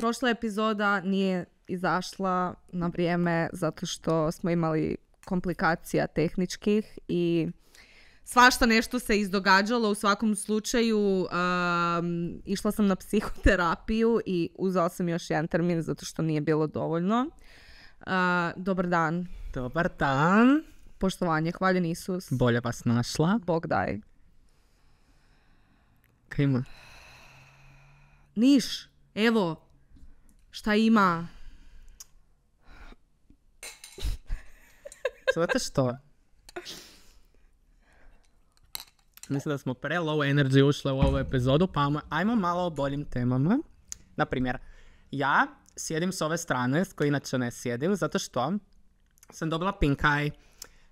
prošla epizoda nije izašla na vrijeme zato što smo imali komplikacija tehničkih i svašta nešto se izdogađalo u svakom slučaju um, išla sam na psihoterapiju i uzela sam još jedan termin zato što nije bilo dovoljno uh, dobar dan dobar dan poštovanje hvaljen Isus bolje vas našla Bog daj kaj ima Niš evo Šta ima? Zato što? Mislim da smo pre low energy ušle u ovu epizodu, pa ajmo malo o boljim temama. Naprimjer, ja sjedim s ove strane, s koje inače ne sjedim, zato što sam dobila pink eye.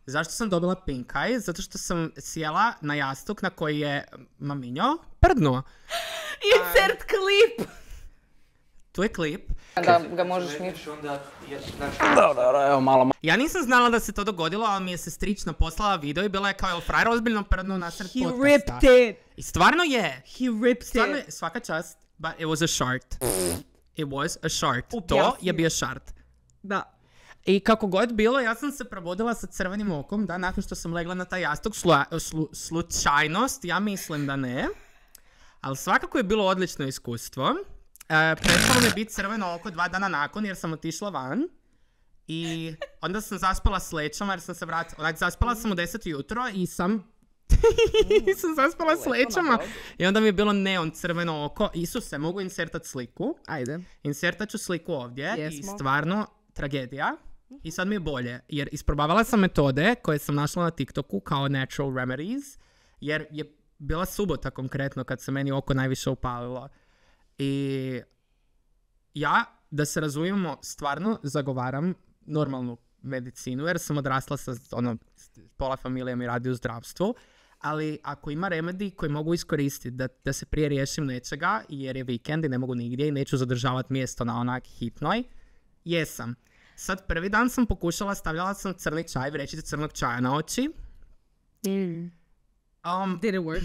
Zašto sam dobila pink Zato što sam sjela na jastuk na koji je mm, maminjo prdnuo. Insert klip! To je klip. Da ga možeš mi... Ja nisam znala da se to dogodilo, ali mi je strično poslala video i bila je kao, jel ozbiljno prdno nasred podcasta. He ripped it! I stvarno je. He ripped stvarno Je, svaka čast, but it was a shart. It was a shart. To je bio shart. Da. I kako god bilo, ja sam se probudila sa crvenim okom, da, nakon što sam legla na taj jastog slučajnost, ja mislim da ne. Ali svakako je bilo odlično iskustvo. E, prestalo biti crveno oko dva dana nakon jer sam otišla van. I onda sam zaspala s lećama jer sam se vratila. Znači, zaspala sam u 10 jutro i sam... sam zaspala s lećama. I onda mi je bilo neon crveno oko. Isuse, mogu insertat sliku. Ajde. Insertat ću sliku ovdje. I stvarno, tragedija. Mhm. I sad mi je bolje. Jer isprobavala sam metode koje sam našla na TikToku kao natural remedies. Jer je bila subota konkretno kad se meni oko najviše upalilo. I ja, da se razumijemo, stvarno zagovaram normalnu medicinu jer sam odrasla sa ono, pola familije mi radi u zdravstvu, ali ako ima remedi koji mogu iskoristiti da, da se prije riješim nečega jer je vikend i ne mogu nigdje i neću zadržavati mjesto na onak hitnoj, jesam. Sad prvi dan sam pokušala, stavljala sam crni čaj, vrećice crnog čaja na oči. Mm. Um, Did it work?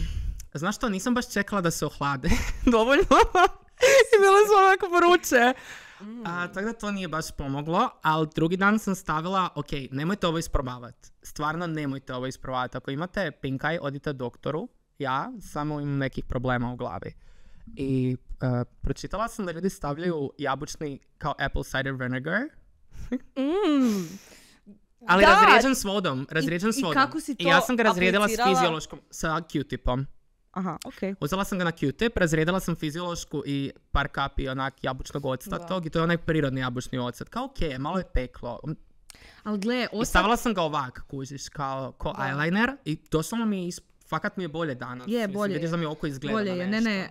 Znaš što, nisam baš čekala da se ohlade dovoljno. I bile su onako vruće. A, tako da to nije baš pomoglo, ali drugi dan sam stavila, ok, nemojte ovo isprobavati. Stvarno nemojte ovo isprobavati. Ako imate pink eye, odite doktoru. Ja samo imam nekih problema u glavi. I uh, pročitala sam da ljudi stavljaju jabučni kao apple cider vinegar. Mm. Ali da. razrijeđen s vodom. Razrijeđen I, s vodom. I, ja sam ga razrijedila s fiziološkom, sa Q-tipom. Aha, okay. Uzela sam ga na Q-tip, sam fiziološku i par kapi onak jabučnog octa tog i to je onaj prirodni jabučni ocet. Kao okej, malo je peklo. Ali gle, osad... stavila sam ga ovak, kužiš, kao ko da. eyeliner i doslovno mi je Fakat mi je bolje danas. Je, Mislim, bolje. Vidiš da mi oko izgleda bolje je. Ne, ne,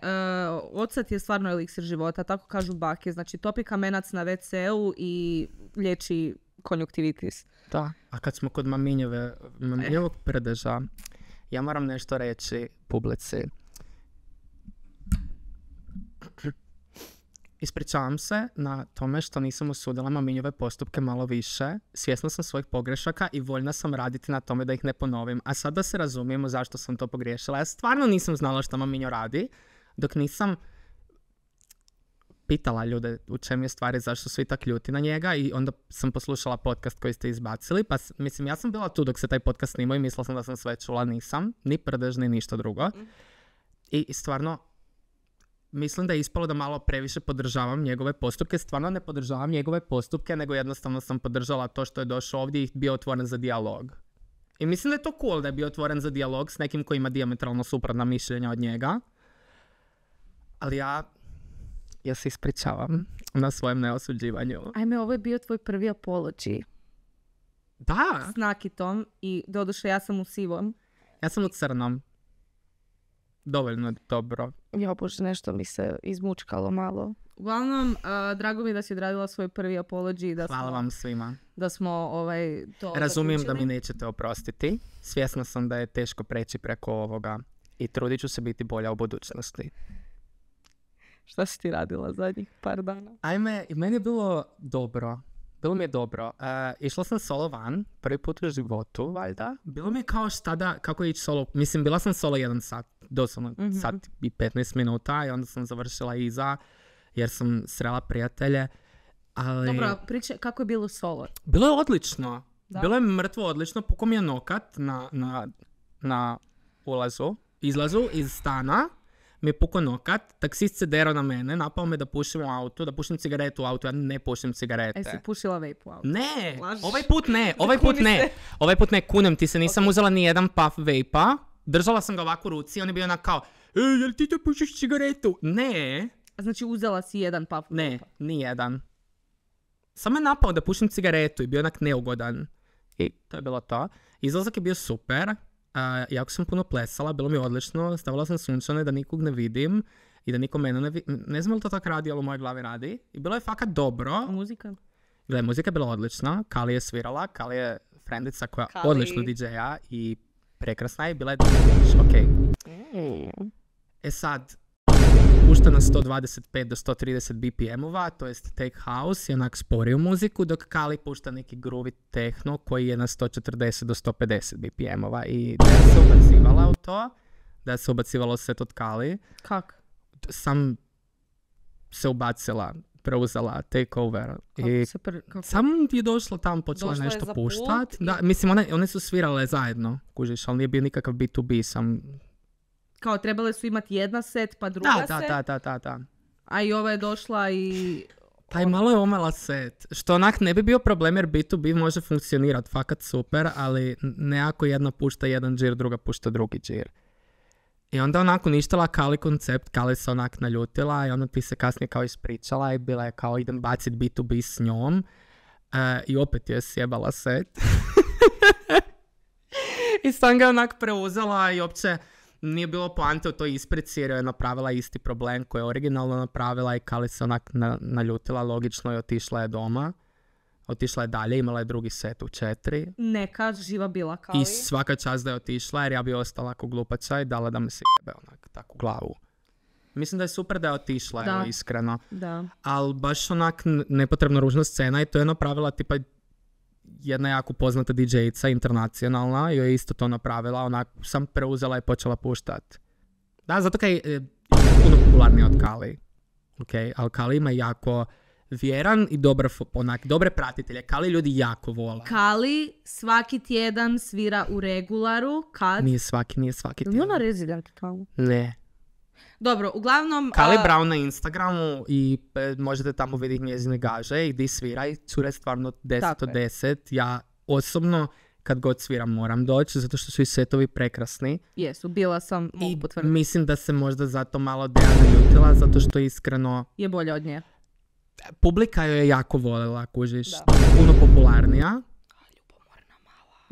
uh, je stvarno eliksir života, tako kažu bake. Znači, topi kamenac na WC-u i liječi konjuktivitis. Da. A kad smo kod maminjeve, eh. maminjevog predeža, ja moram nešto reći publici. Ispričavam se na tome što nisam usudila maminjove postupke malo više. Svjesna sam svojih pogrešaka i voljna sam raditi na tome da ih ne ponovim. A sad da se razumijemo zašto sam to pogriješila. Ja stvarno nisam znala što maminjo radi dok nisam pitala ljude u čem je stvari, zašto svi tak ljuti na njega i onda sam poslušala podcast koji ste izbacili, pa mislim ja sam bila tu dok se taj podcast snimao i mislila sam da sam sve čula, nisam, ni prdež, ni ništa drugo. Mhm. I stvarno, mislim da je ispalo da malo previše podržavam njegove postupke, stvarno ne podržavam njegove postupke, nego jednostavno sam podržala to što je došao ovdje i bio otvoren za dijalog. I mislim da je to cool da je bio otvoren za dijalog s nekim koji ima diametralno suprotna mišljenja od njega. Ali ja ja se ispričavam na svojem neosuđivanju. Ajme, ovo je bio tvoj prvi apology. Da. S nakitom i doduše ja sam u sivom. Ja sam u crnom. Dovoljno dobro. Ja nešto mi se izmučkalo malo. Uglavnom, uh, drago mi je da si odradila svoj prvi apology. Da Hvala vam svima. Da smo ovaj, to Razumijem da mi nećete oprostiti. Svjesna sam da je teško preći preko ovoga i trudit ću se biti bolja u budućnosti. Šta si ti radila zadnjih par dana? Ajme, meni je bilo dobro. Bilo mi je dobro. Uh, išla sam solo van, prvi put u životu, valjda. Bilo mi je kao šta da, kako je ići solo, mislim, bila sam solo jedan sat, doslovno mm sat i 15 minuta i onda sam završila iza jer sam srela prijatelje. Ali... Dobro, priče, kako je bilo solo? Bilo je odlično. Bilo je mrtvo odlično, pukom je nokat na, na, na ulazu, izlazu iz stana. Mi je pukao nokat, taksist se derao na mene, napao me da pušim u auto da pušim cigaretu u autu, ja ne pušim cigarete. E, si pušila vape u autu? Ne, ovaj put ne, ovaj put ne, ovaj put ne, kunem ti se, nisam okay. uzela ni jedan puff vape držala sam ga ovako u ruci, on je bio onak kao, e, jel ti to pušiš cigaretu? Ne. Znači uzela si jedan puff vape? Ne, jedan. Samo je napao da pušim cigaretu i bio onak neugodan. I to je bilo to. Izlazak je bio super a, jako sam puno plesala, bilo mi odlično, stavila sam sunčane da nikog ne vidim i da niko mene ne vidi. Ne znam li to tako radi, ali u mojoj glavi radi. I bilo je fakat dobro. Muzika? Gle, muzika je bila odlična, Kali je svirala, Kali je frendica koja odlično DJ-a i prekrasna je, bila je... Ok. Mm. E sad, pušta na 125 do 130 BPM-ova, to jest Take house i onak sporiju muziku, dok Kali pušta neki groovy techno koji je na 140 do 150 BPM-ova i da se ubacivala u to, da se ubacivalo set od Kali. Kak? Sam se ubacila preuzela takeover. I Sam je došla tam, počela došla nešto puštat. I... Da, mislim, one, one su svirale zajedno, kužiš, ali nije bio nikakav B2B, sam kao trebale su imati jedna set, pa druga set. Da, da, da, da, A i ova je došla i... Pa i ono. malo je omala set. Što onak ne bi bio problem jer B2B može funkcionirati fakat super, ali nekako jedna pušta jedan džir, druga pušta drugi džir. I onda onako uništila Kali koncept, Kali se onak naljutila i onda ti se kasnije kao ispričala i bila je kao idem bacit B2B s njom. E, I opet je sjebala set. I sam ga onak preuzela i opće nije bilo poante u toj isprici jer je napravila isti problem koji je originalno napravila i Kali se onak na, naljutila logično i otišla je doma. Otišla je dalje, imala je drugi set u četiri. Neka živa bila Kali. I svaka čast da je otišla jer ja bi ostala ako glupača i dala da me se jebe onak tako glavu. Mislim da je super da je otišla, da. iskreno. Da. Ali baš onak nepotrebno ružna scena i to je napravila tipa jedna jako poznata DJ-ica, internacionalna, joj je isto to napravila, ona sam preuzela i počela puštat. Da, zato kaj e, je puno popularniji od Kali. Ok, ali Kali ima jako vjeran i dobar, onak, dobre pratitelje. Kali ljudi jako vola. Kali svaki tjedan svira u regularu kad... Nije svaki, nije svaki tjedan. ona rezidenta Kali? Ne. Dobro, uglavnom... Kali uh, Brown na Instagramu i e, možete tamo vidjeti njezine gaže i di svira i cure stvarno 10 od Ja osobno kad god sviram moram doći zato što su i setovi prekrasni. Jesu, bila sam, mogu Mislim da se možda zato malo Dejana ljutila zato što iskreno... Je bolje od nje. Publika joj je jako voljela, kužiš. Da. Puno popularnija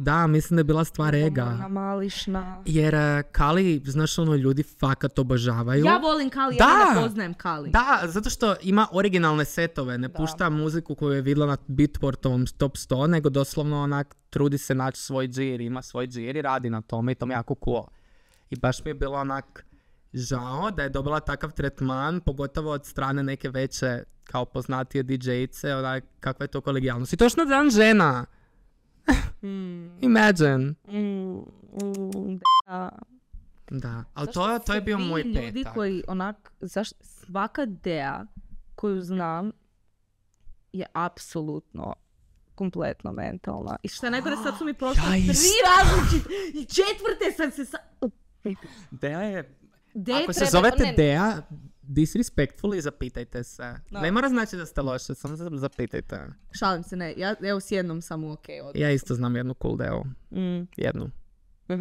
da, mislim da je bila stvar ega. mališna. Jer e, Kali, znaš ono, ljudi fakat obožavaju. Ja volim Kali, ja ne poznajem Kali. Da, zato što ima originalne setove, ne pušta muziku koju je vidjela na Beatportovom top 100, nego doslovno onak trudi se naći svoj džir, ima svoj džir i radi na tome i to mi je jako cool. I baš mi je bilo onak žao da je dobila takav tretman, pogotovo od strane neke veće kao poznatije DJ-ice, kakva je to kolegijalnost. I to još na dan žena. Hmm. Imagine. Hmm, hmm, da. Da, ali to, to je bio moj ljudi petak. koji onak, zaš, svaka dea koju znam je apsolutno kompletno mentalna. I što je najgore, sad su mi prošli ja tri različite i četvrte sam se sa... Dea je... Deja Ako treba... se zovete ne, Dea, disrespectfully, zapitajte se. Ne mora znači da ste loše, samo zapitajte. Šalim se, ne. Ja, evo s jednom sam ok. Ja isto znam jednu cool deo. Mm. Jednu. uh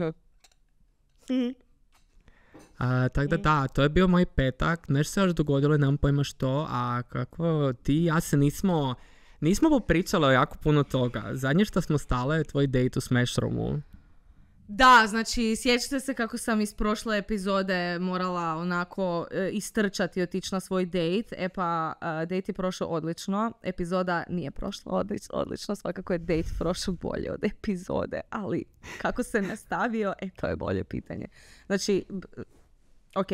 A, tak da mm. da, to je bio moj petak. Nešto se još dogodilo, nemam pojma što. A kako ti ja se nismo... Nismo popričali o jako puno toga. Zadnje što smo stale je tvoj date u Smash da, znači sjećate se kako sam iz prošle epizode morala onako eh, istrčati i otići na svoj date. E pa, eh, date je prošao odlično, epizoda nije prošla odlično, odlično, svakako je date prošao bolje od epizode, ali kako se nastavio, e to je bolje pitanje. Znači, ok.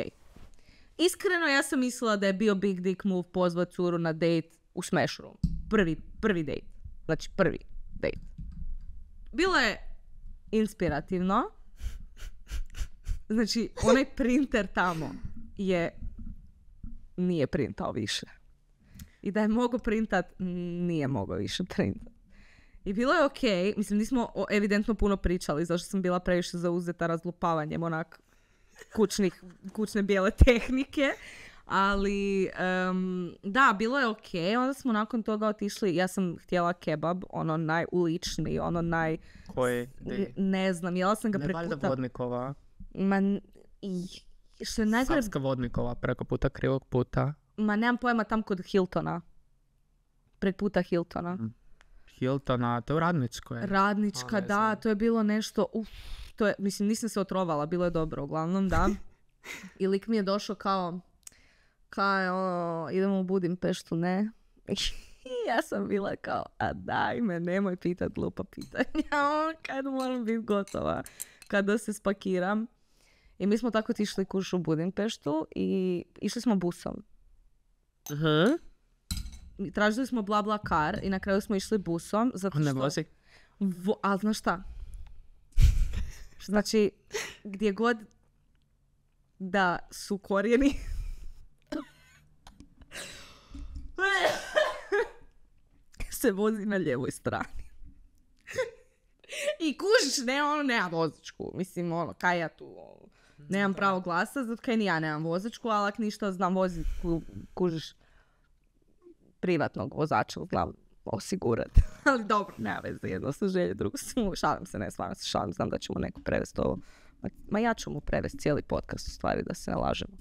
Iskreno ja sam mislila da je bio big dick move pozvat curu na date u Smash Prvi, prvi date. Znači prvi date. Bilo je inspirativno. Znači, onaj printer tamo je nije printao više. I da je mogao printat, nije mogao više printat. I bilo je ok. mislim nismo evidentno puno pričali, zašto sam bila previše zauzeta razlupavanjem onak kućne bijele tehnike. Ali, da, bilo je ok. Onda smo nakon toga otišli, ja sam htjela kebab, ono najuličniji, ono naj... Koji? Ne znam, jela sam ga preko puta... Ne Vodnikova. Ma, i, što je Vodnikova, preko puta krivog puta. Ma nemam pojma, tam kod Hiltona. Pred puta Hiltona. Mhm. Hiltona, to je radničko je. Radnička, da, to je bilo nešto, uf, to je, mislim, nisam se otrovala, bilo je dobro, uglavnom, da. I lik mi je došao kao, kaj, ono, idemo u Budimpeštu, ne? I ja sam bila kao, a daj me, nemoj pitat lupa pitanja, ono, kad moram biti gotova, kada se spakiram. I mi smo tako tišli kuš u Budimpeštu i išli smo busom. Uh-huh. Tražili smo bla bla kar i na kraju smo išli busom. Zato Ne vozi. Vo... Ali znaš šta? znači, gdje god da su korijeni se vozi na ljevoj strani. I kužiš, ne, ono, nema vozačku. Mislim, ono, kaj ja tu, ono, nemam pravo glasa, zato kaj ni ja nemam vozačku, ali ako ništa znam vozi kužiš privatnog vozača uglavnom osigurati. ali dobro, nema veze, jedno su želje, drugo mu šalim se, ne, stvarno se šalim, znam da ćemo neko prevesti ovo. Ma ja ću mu prevesti cijeli podcast u stvari, da se ne lažemo.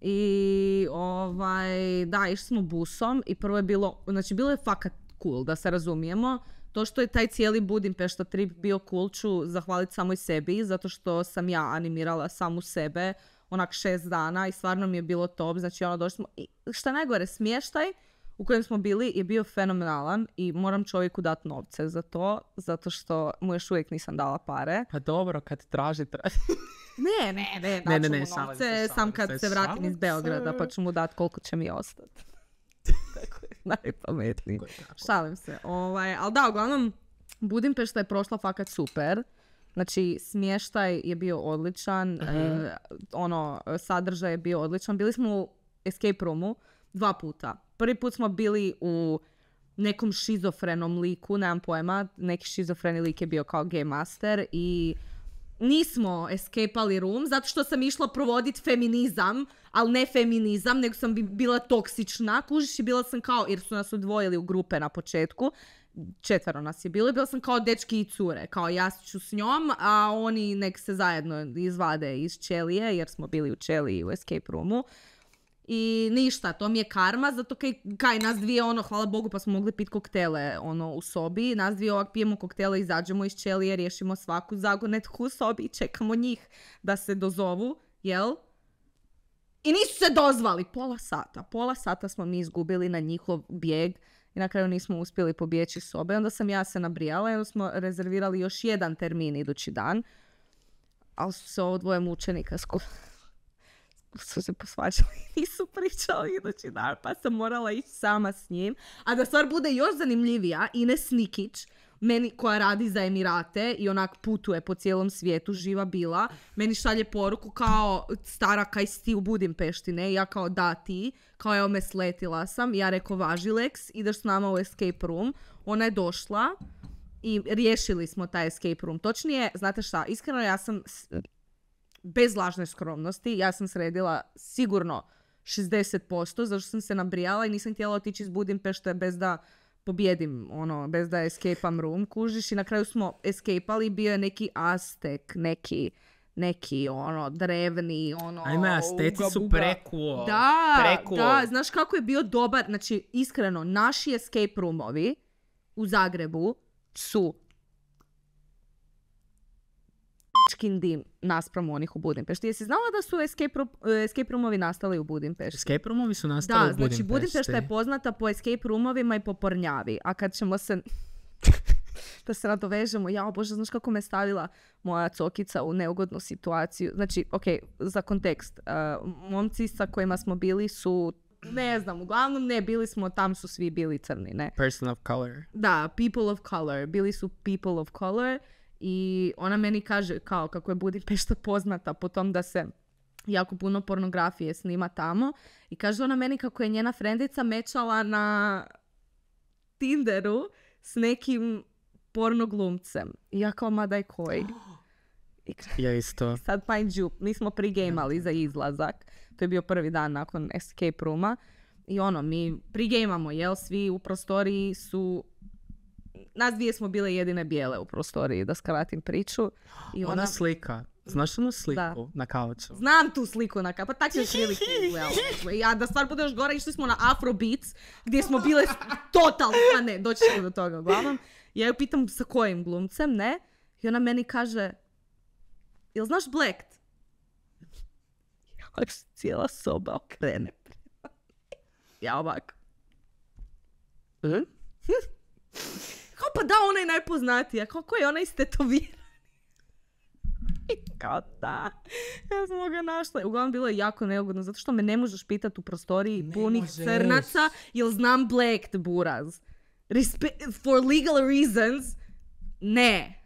I ovaj, da, išli smo busom i prvo je bilo, znači bilo je fakat cool, da se razumijemo. To što je taj cijeli Budimpešta trip bio cool ću zahvaliti samoj sebi, zato što sam ja animirala samu sebe onak šest dana i stvarno mi je bilo top. Znači ono došli smo, šta najgore, smještaj u kojem smo bili je bio fenomenalan i moram čovjeku dati novce za to, zato što mu još uvijek nisam dala pare. Pa dobro, kad traži, traži. ne, ne, ne, ne, novce, sam kad se vratim iz Beograda pa ću mu dati koliko će mi ostati. najpametniji. Šalim se. Ovaj, ali da, uglavnom, Budimpešta je prošla fakat super. Znači, smještaj je bio odličan, mhm. eh, ono, sadržaj je bio odličan. Bili smo u escape roomu dva puta. Prvi put smo bili u nekom šizofrenom liku, nemam pojma, neki šizofreni lik je bio kao game master i nismo escapali room zato što sam išla provoditi feminizam, ali ne feminizam, nego sam bila toksična, kužiš i bila sam kao, jer su nas odvojili u grupe na početku, četvero nas je bilo, bila sam kao dečki i cure, kao ja ću s njom, a oni nek se zajedno izvade iz ćelije jer smo bili u ćeliji u escape roomu. I ništa, to mi je karma, zato kaj, kaj nas dvije, ono, hvala Bogu, pa smo mogli pit koktele, ono, u sobi. Nas dvije ovak pijemo koktele, izađemo iz čelije, riješimo svaku zagonetku u sobi i čekamo njih da se dozovu, jel? I nisu se dozvali pola sata. Pola sata smo mi izgubili na njihov bijeg i na kraju nismo uspjeli pobjeći sobe. Onda sam ja se nabrijala i onda smo rezervirali još jedan termin idući dan. Ali su se ovo dvoje mučenika skupili su se posvađali i nisu pričali idući znači, dan, pa sam morala ići sama s njim. A da stvar bude još zanimljivija, Ines Nikić, meni koja radi za Emirate i onak putuje po cijelom svijetu, živa bila, meni šalje poruku kao stara kaj si ti u Budimpešti, ne? Ja kao da ti, kao evo me sletila sam, ja rekao važileks, ideš s nama u escape room. Ona je došla i riješili smo taj escape room. Točnije, znate šta, iskreno ja sam bez lažne skromnosti, ja sam sredila sigurno 60%, zato što sam se nabrijala i nisam htjela otići iz Budimpešte bez da pobjedim, ono, bez da escapeam room, kužiš, i na kraju smo escapeali, bio je neki Aztek, neki neki ono drevni ono Ajme, Azteci su prekuo. Da, da, znaš kako je bio dobar, znači iskreno, naši escape roomovi u Zagrebu su škindi naspram onih u Budimpešti. Jesi znala da su escape, escape roomovi nastali u Budimpešti? Escape roomovi su nastali da, u znači Budimpešti. Da, znači Budimpešta je poznata po escape roomovima i po pornjavi. A kad ćemo se... da se nadovežemo, ja bože, znaš kako me stavila moja cokica u neugodnu situaciju. Znači, ok, za kontekst, uh, momci sa kojima smo bili su ne znam, uglavnom ne, bili smo, tam su svi bili crni, ne. Person of color. Da, people of color, bili su people of color i ona meni kaže kao kako je Budimpešta poznata po tom da se jako puno pornografije snima tamo. I kaže ona meni kako je njena frendica mečala na Tinderu s nekim pornoglumcem. I ja kao, madaj koji. Ja isto. Sad mind you, mi smo prigemali za izlazak. To je bio prvi dan nakon escape rooma. I ono, mi prigemamo, jel? Svi u prostoriji su nas dvije smo bile jedine bijele u prostoriji, da skratim priču. I ona... slika. Znaš onu sliku na kaoču? Znam tu sliku na kauču, pa tako je Ja da stvar bude još gore, išli smo na Afrobeats, gdje smo bile total a ne, doći ćemo do toga uglavnom. Ja ju pitam sa kojim glumcem, ne? I ona meni kaže, jel znaš Blacked? cijela soba okrene. Ja ovako. E? kao pa da, ona je najpoznatija, kao ko je ona istetovirana? I kao da, ja sam ga našla. Uglavnom bilo je jako neugodno, zato što me ne možeš pitati u prostoriji ne punih možeš. crnaca, jer znam black buraz. Respe for legal reasons, ne.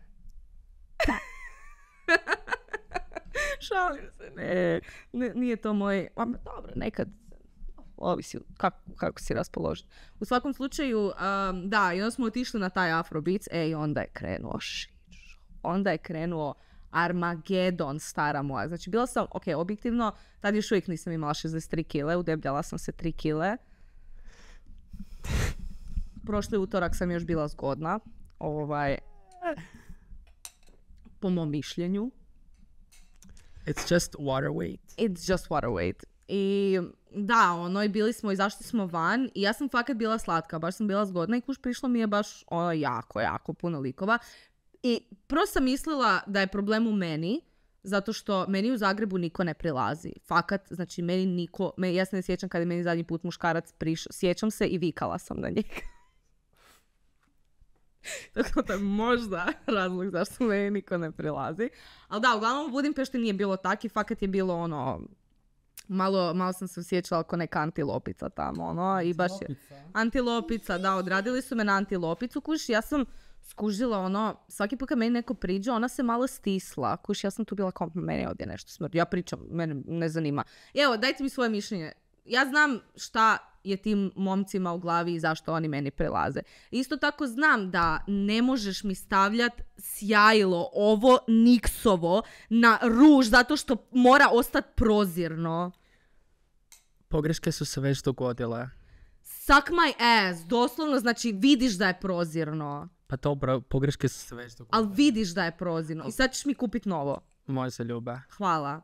Šalim se, ne. ne. Nije to moj... Dobro, nekad ovisi kako, kako si raspoložen. U svakom slučaju, da, i onda smo otišli na taj Afrobeats, e, i onda je krenuo Onda je krenuo Armagedon, stara moja. Znači, bila sam, ok, objektivno, tad još uvijek nisam imala 63 kile, udebljala sam se 3 kile. Prošli utorak sam još bila zgodna. Ovaj, po mom mišljenju. It's just water weight. It's just water weight. I da, ono, i bili smo i zašli smo van i ja sam fakat bila slatka, baš sam bila zgodna i kuš prišlo mi je baš ono, jako, jako puno likova. I prvo sam mislila da je problem u meni, zato što meni u Zagrebu niko ne prilazi. Fakat, znači meni niko, me, ja se ne sjećam kada je meni zadnji put muškarac prišao, sjećam se i vikala sam na njega. Tako je možda razlog zašto meni niko ne prilazi. Ali da, uglavnom u Budimpešti nije bilo tak i fakat je bilo ono malo, malo sam se usjećala ako neka antilopica tamo, ono, i baš je. Antilopica, da, odradili su me na antilopicu, kuš, ja sam skužila ono, svaki put kad meni neko priđe, ona se malo stisla. Kuš, ja sam tu bila kao, meni ovdje nešto smrdi. Ja pričam, mene ne zanima. Evo, dajte mi svoje mišljenje. Ja znam šta je tim momcima u glavi i zašto oni meni prelaze. Isto tako znam da ne možeš mi stavljat sjajlo ovo niksovo na ruž zato što mora ostati prozirno. Pogreške su se već dogodile. Suck my ass, doslovno znači vidiš da je prozirno. Pa dobro, pogreške su se već dogodile. Ali vidiš da je prozirno i sad ćeš mi kupit novo. se ljuba. Hvala.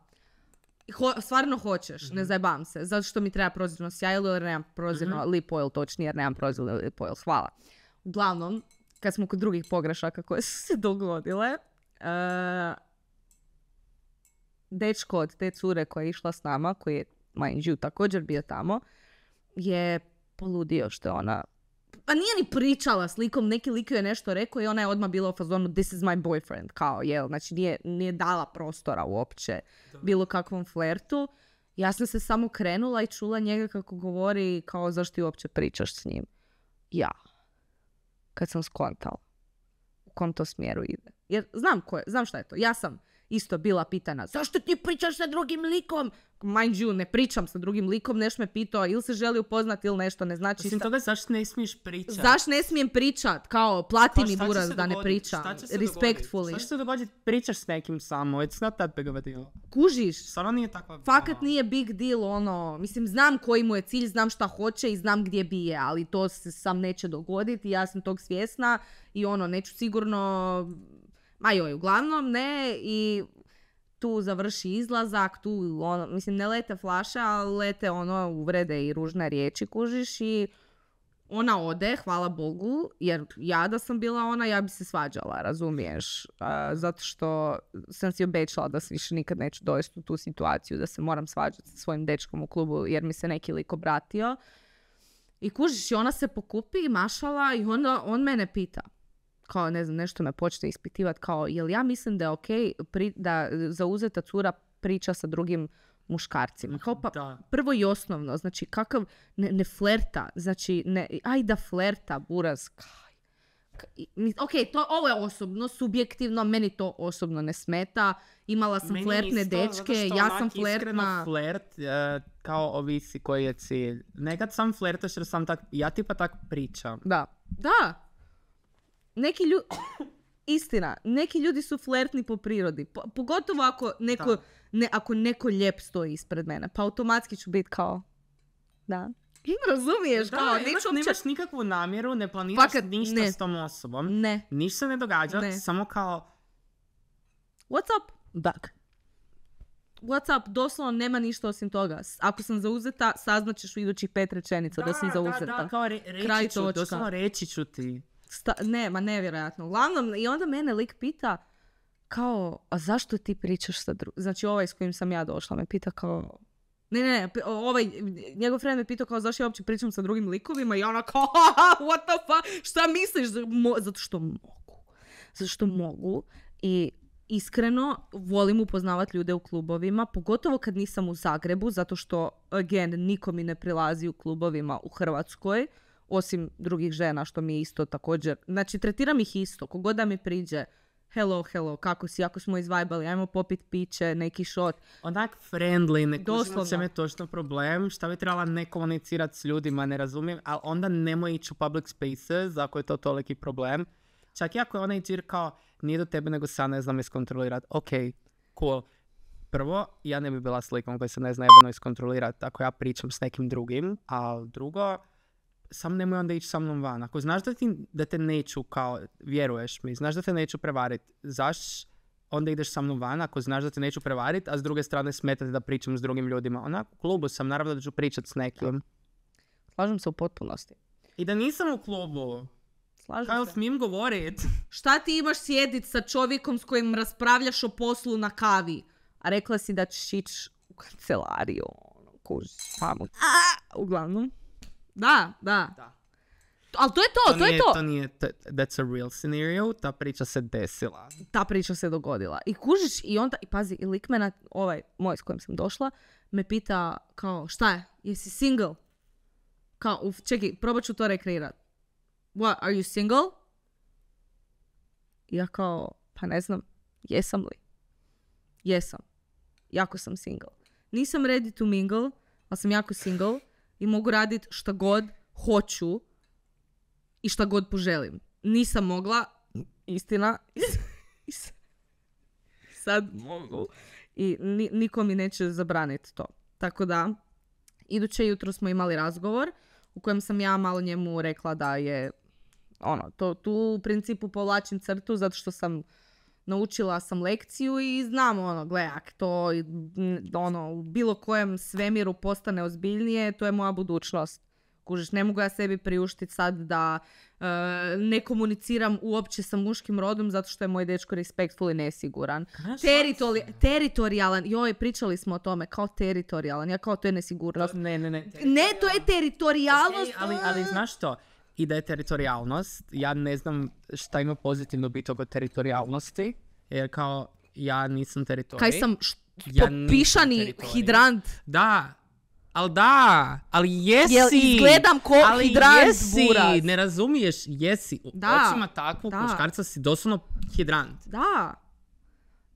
stvarno hoćeš, ne mhm. zajebam se. Zato što mi treba prozirno sjajilo jer nemam prozirno mhm. lip oil, točnije jer nemam prozirno lip oil. Hvala. Uglavnom, kad smo kod drugih pogrešaka koje su se dogodile, eh, dečko od te cure koja je išla s nama, koji je mind također bio tamo, je poludio što je ona pa nije ni pričala s likom, neki lik je nešto rekao i ona je odmah bila u fazonu this is my boyfriend, kao jel, znači nije, nije dala prostora uopće bilo kakvom flertu. Ja sam se samo krenula i čula njega kako govori kao zašto ti uopće pričaš s njim. Ja. Kad sam skontala u kom to smjeru ide. Jer znam ko je, znam šta je to. Ja sam isto bila pitana zašto ti pričaš sa drugim likom? mind you, ne pričam sa drugim likom, nešto me pitao ili se želi upoznati ili nešto, ne znači... Osim toga, zašto ne smiješ pričati? Zašto ne smijem pričat? Kao, plati pa mi buraz da ne pričam. Respectfully. Šta će se dogoditi? Pričaš s nekim samo, it's not that big of a deal. Kužiš? nije takva... Fakat ono- nije big deal, ono, mislim, znam koji mu je cilj, znam šta hoće i znam gdje bije, ali to se sam neće dogoditi, ja sam tog svjesna i ono, neću sigurno ma joj, uglavnom ne i tu završi izlazak, tu ono, mislim ne lete flaša, ali lete ono uvrede i ružne riječi kužiš i ona ode, hvala Bogu, jer ja da sam bila ona, ja bi se svađala, razumiješ? zato što sam si obećala da se više nikad neću dovesti u tu situaciju, da se moram svađati sa svojim dečkom u klubu jer mi se neki lik obratio. I kužiš, i ona se pokupi i mašala i onda on mene pita kao ne znam, nešto me počne ispitivati kao jel ja mislim da je ok pri, da zauzeta cura priča sa drugim muškarcima. Kao pa prvo i osnovno, znači kakav ne, ne flerta, znači ne, aj da flerta buraz. Ok, to, ovo je osobno, subjektivno, meni to osobno ne smeta. Imala sam flertne dečke, ja sam flertna. flert, e, kao ovisi koji je cilj. Nekad sam flertaš jer sam tak, ja tipa tak pričam. Da, da, neki ljudi... Istina, neki ljudi su flertni po prirodi. pogotovo ako neko, ne, ako neko lijep stoji ispred mene. Pa automatski ću biti kao... Da. Razumiješ, da, kao, imaš, nikakvu namjeru, ne planiraš Fakat, ništa ne. s tom osobom. Ne. Ništa ne događa, samo kao... What's up? Back. What's up? Doslovno nema ništa osim toga. Ako sam zauzeta, saznaćeš u idućih pet rečenica da, sam zauzeta. Da, reći ću, reći ću ti. Sta, ne, ma nevjerojatno. Uglavnom, i onda mene lik pita kao, a zašto ti pričaš sa drugim? Znači ovaj s kojim sam ja došla me pita kao, ne, ne, ovaj, njegov friend me pita kao zašto ja uopće pričam sa drugim likovima i ona kao, what the fuck, šta misliš? Zato što mogu. Zato što mogu i iskreno volim upoznavati ljude u klubovima, pogotovo kad nisam u Zagrebu, zato što, again, eh, niko mi ne prilazi u klubovima u Hrvatskoj osim drugih žena, što mi je isto također. Znači, tretiram ih isto, kogod mi priđe, hello, hello, kako si, ako smo izvajbali, ajmo popit piće, neki shot. Onak friendly, ne se čem je točno problem, šta bi trebala ne komunicirat s ljudima, ne razumijem, ali onda nemoj ići u public spaces, ako je to toliki problem. Čak i ako je onaj džir kao, nije do tebe, nego sad ne znam iskontrolirat. Ok, cool. Prvo, ja ne bi bila slikom koja se ne zna jebano iskontrolirat ako ja pričam s nekim drugim, a drugo, sam nemoj onda ići sa mnom van. Ako znaš da, ti, da te neću kao, vjeruješ mi, znaš da te neću prevariti, zaš onda ideš sa mnom van ako znaš da te neću prevariti, a s druge strane smetate da pričam s drugim ljudima. Onako u klubu sam, naravno da ću pričati s nekim. Slažem se u potpunosti. I da nisam u klubu. Slažem Kaj se. smijem govorit? Šta ti imaš sjedit sa čovjekom s kojim raspravljaš o poslu na kavi? A rekla si da ćeš ići u kancelariju. Ono, Kuži, Uglavnom. Da, da. da. Ali to je to, to, to nije, je to. To nije, to, that's a real scenario, ta priča se desila. Ta priča se dogodila. I kužiš i onda, i pazi, i lik ovaj moj s kojim sam došla, me pita kao, šta je, jesi single? Kao, uf, čekaj, probat ću to rekreirat. What, are you single? Ja kao, pa ne znam, jesam li? Jesam. Jako sam single. Nisam ready to mingle, ali sam jako single i mogu raditi šta god hoću i šta god poželim. Nisam mogla, istina, sad mogu i niko mi neće zabraniti to. Tako da, iduće jutro smo imali razgovor u kojem sam ja malo njemu rekla da je ono, to tu u principu povlačim crtu zato što sam naučila sam lekciju i znam ono, gle, to ono, u bilo kojem svemiru postane ozbiljnije, to je moja budućnost. Kužiš, ne mogu ja sebi priuštiti sad da e, ne komuniciram uopće sa muškim rodom zato što je moj dečko respektful i nesiguran. teritorijalan, joj, pričali smo o tome, kao teritorijalan, ja kao to je nesigurnost. Ne, ne, ne. Ne, to je teritorijalnost. ali, ali znaš što, i da je teritorijalnost. Ja ne znam šta ima pozitivno biti oko teritorijalnosti, jer kao ja nisam teritorij. Kaj sam popišani hidrant. Da, ali da, ali jesi. Jel izgledam ko ali jesi, ne razumiješ, jesi. U da, očima takvog da. muškarca si doslovno hidrant. Da.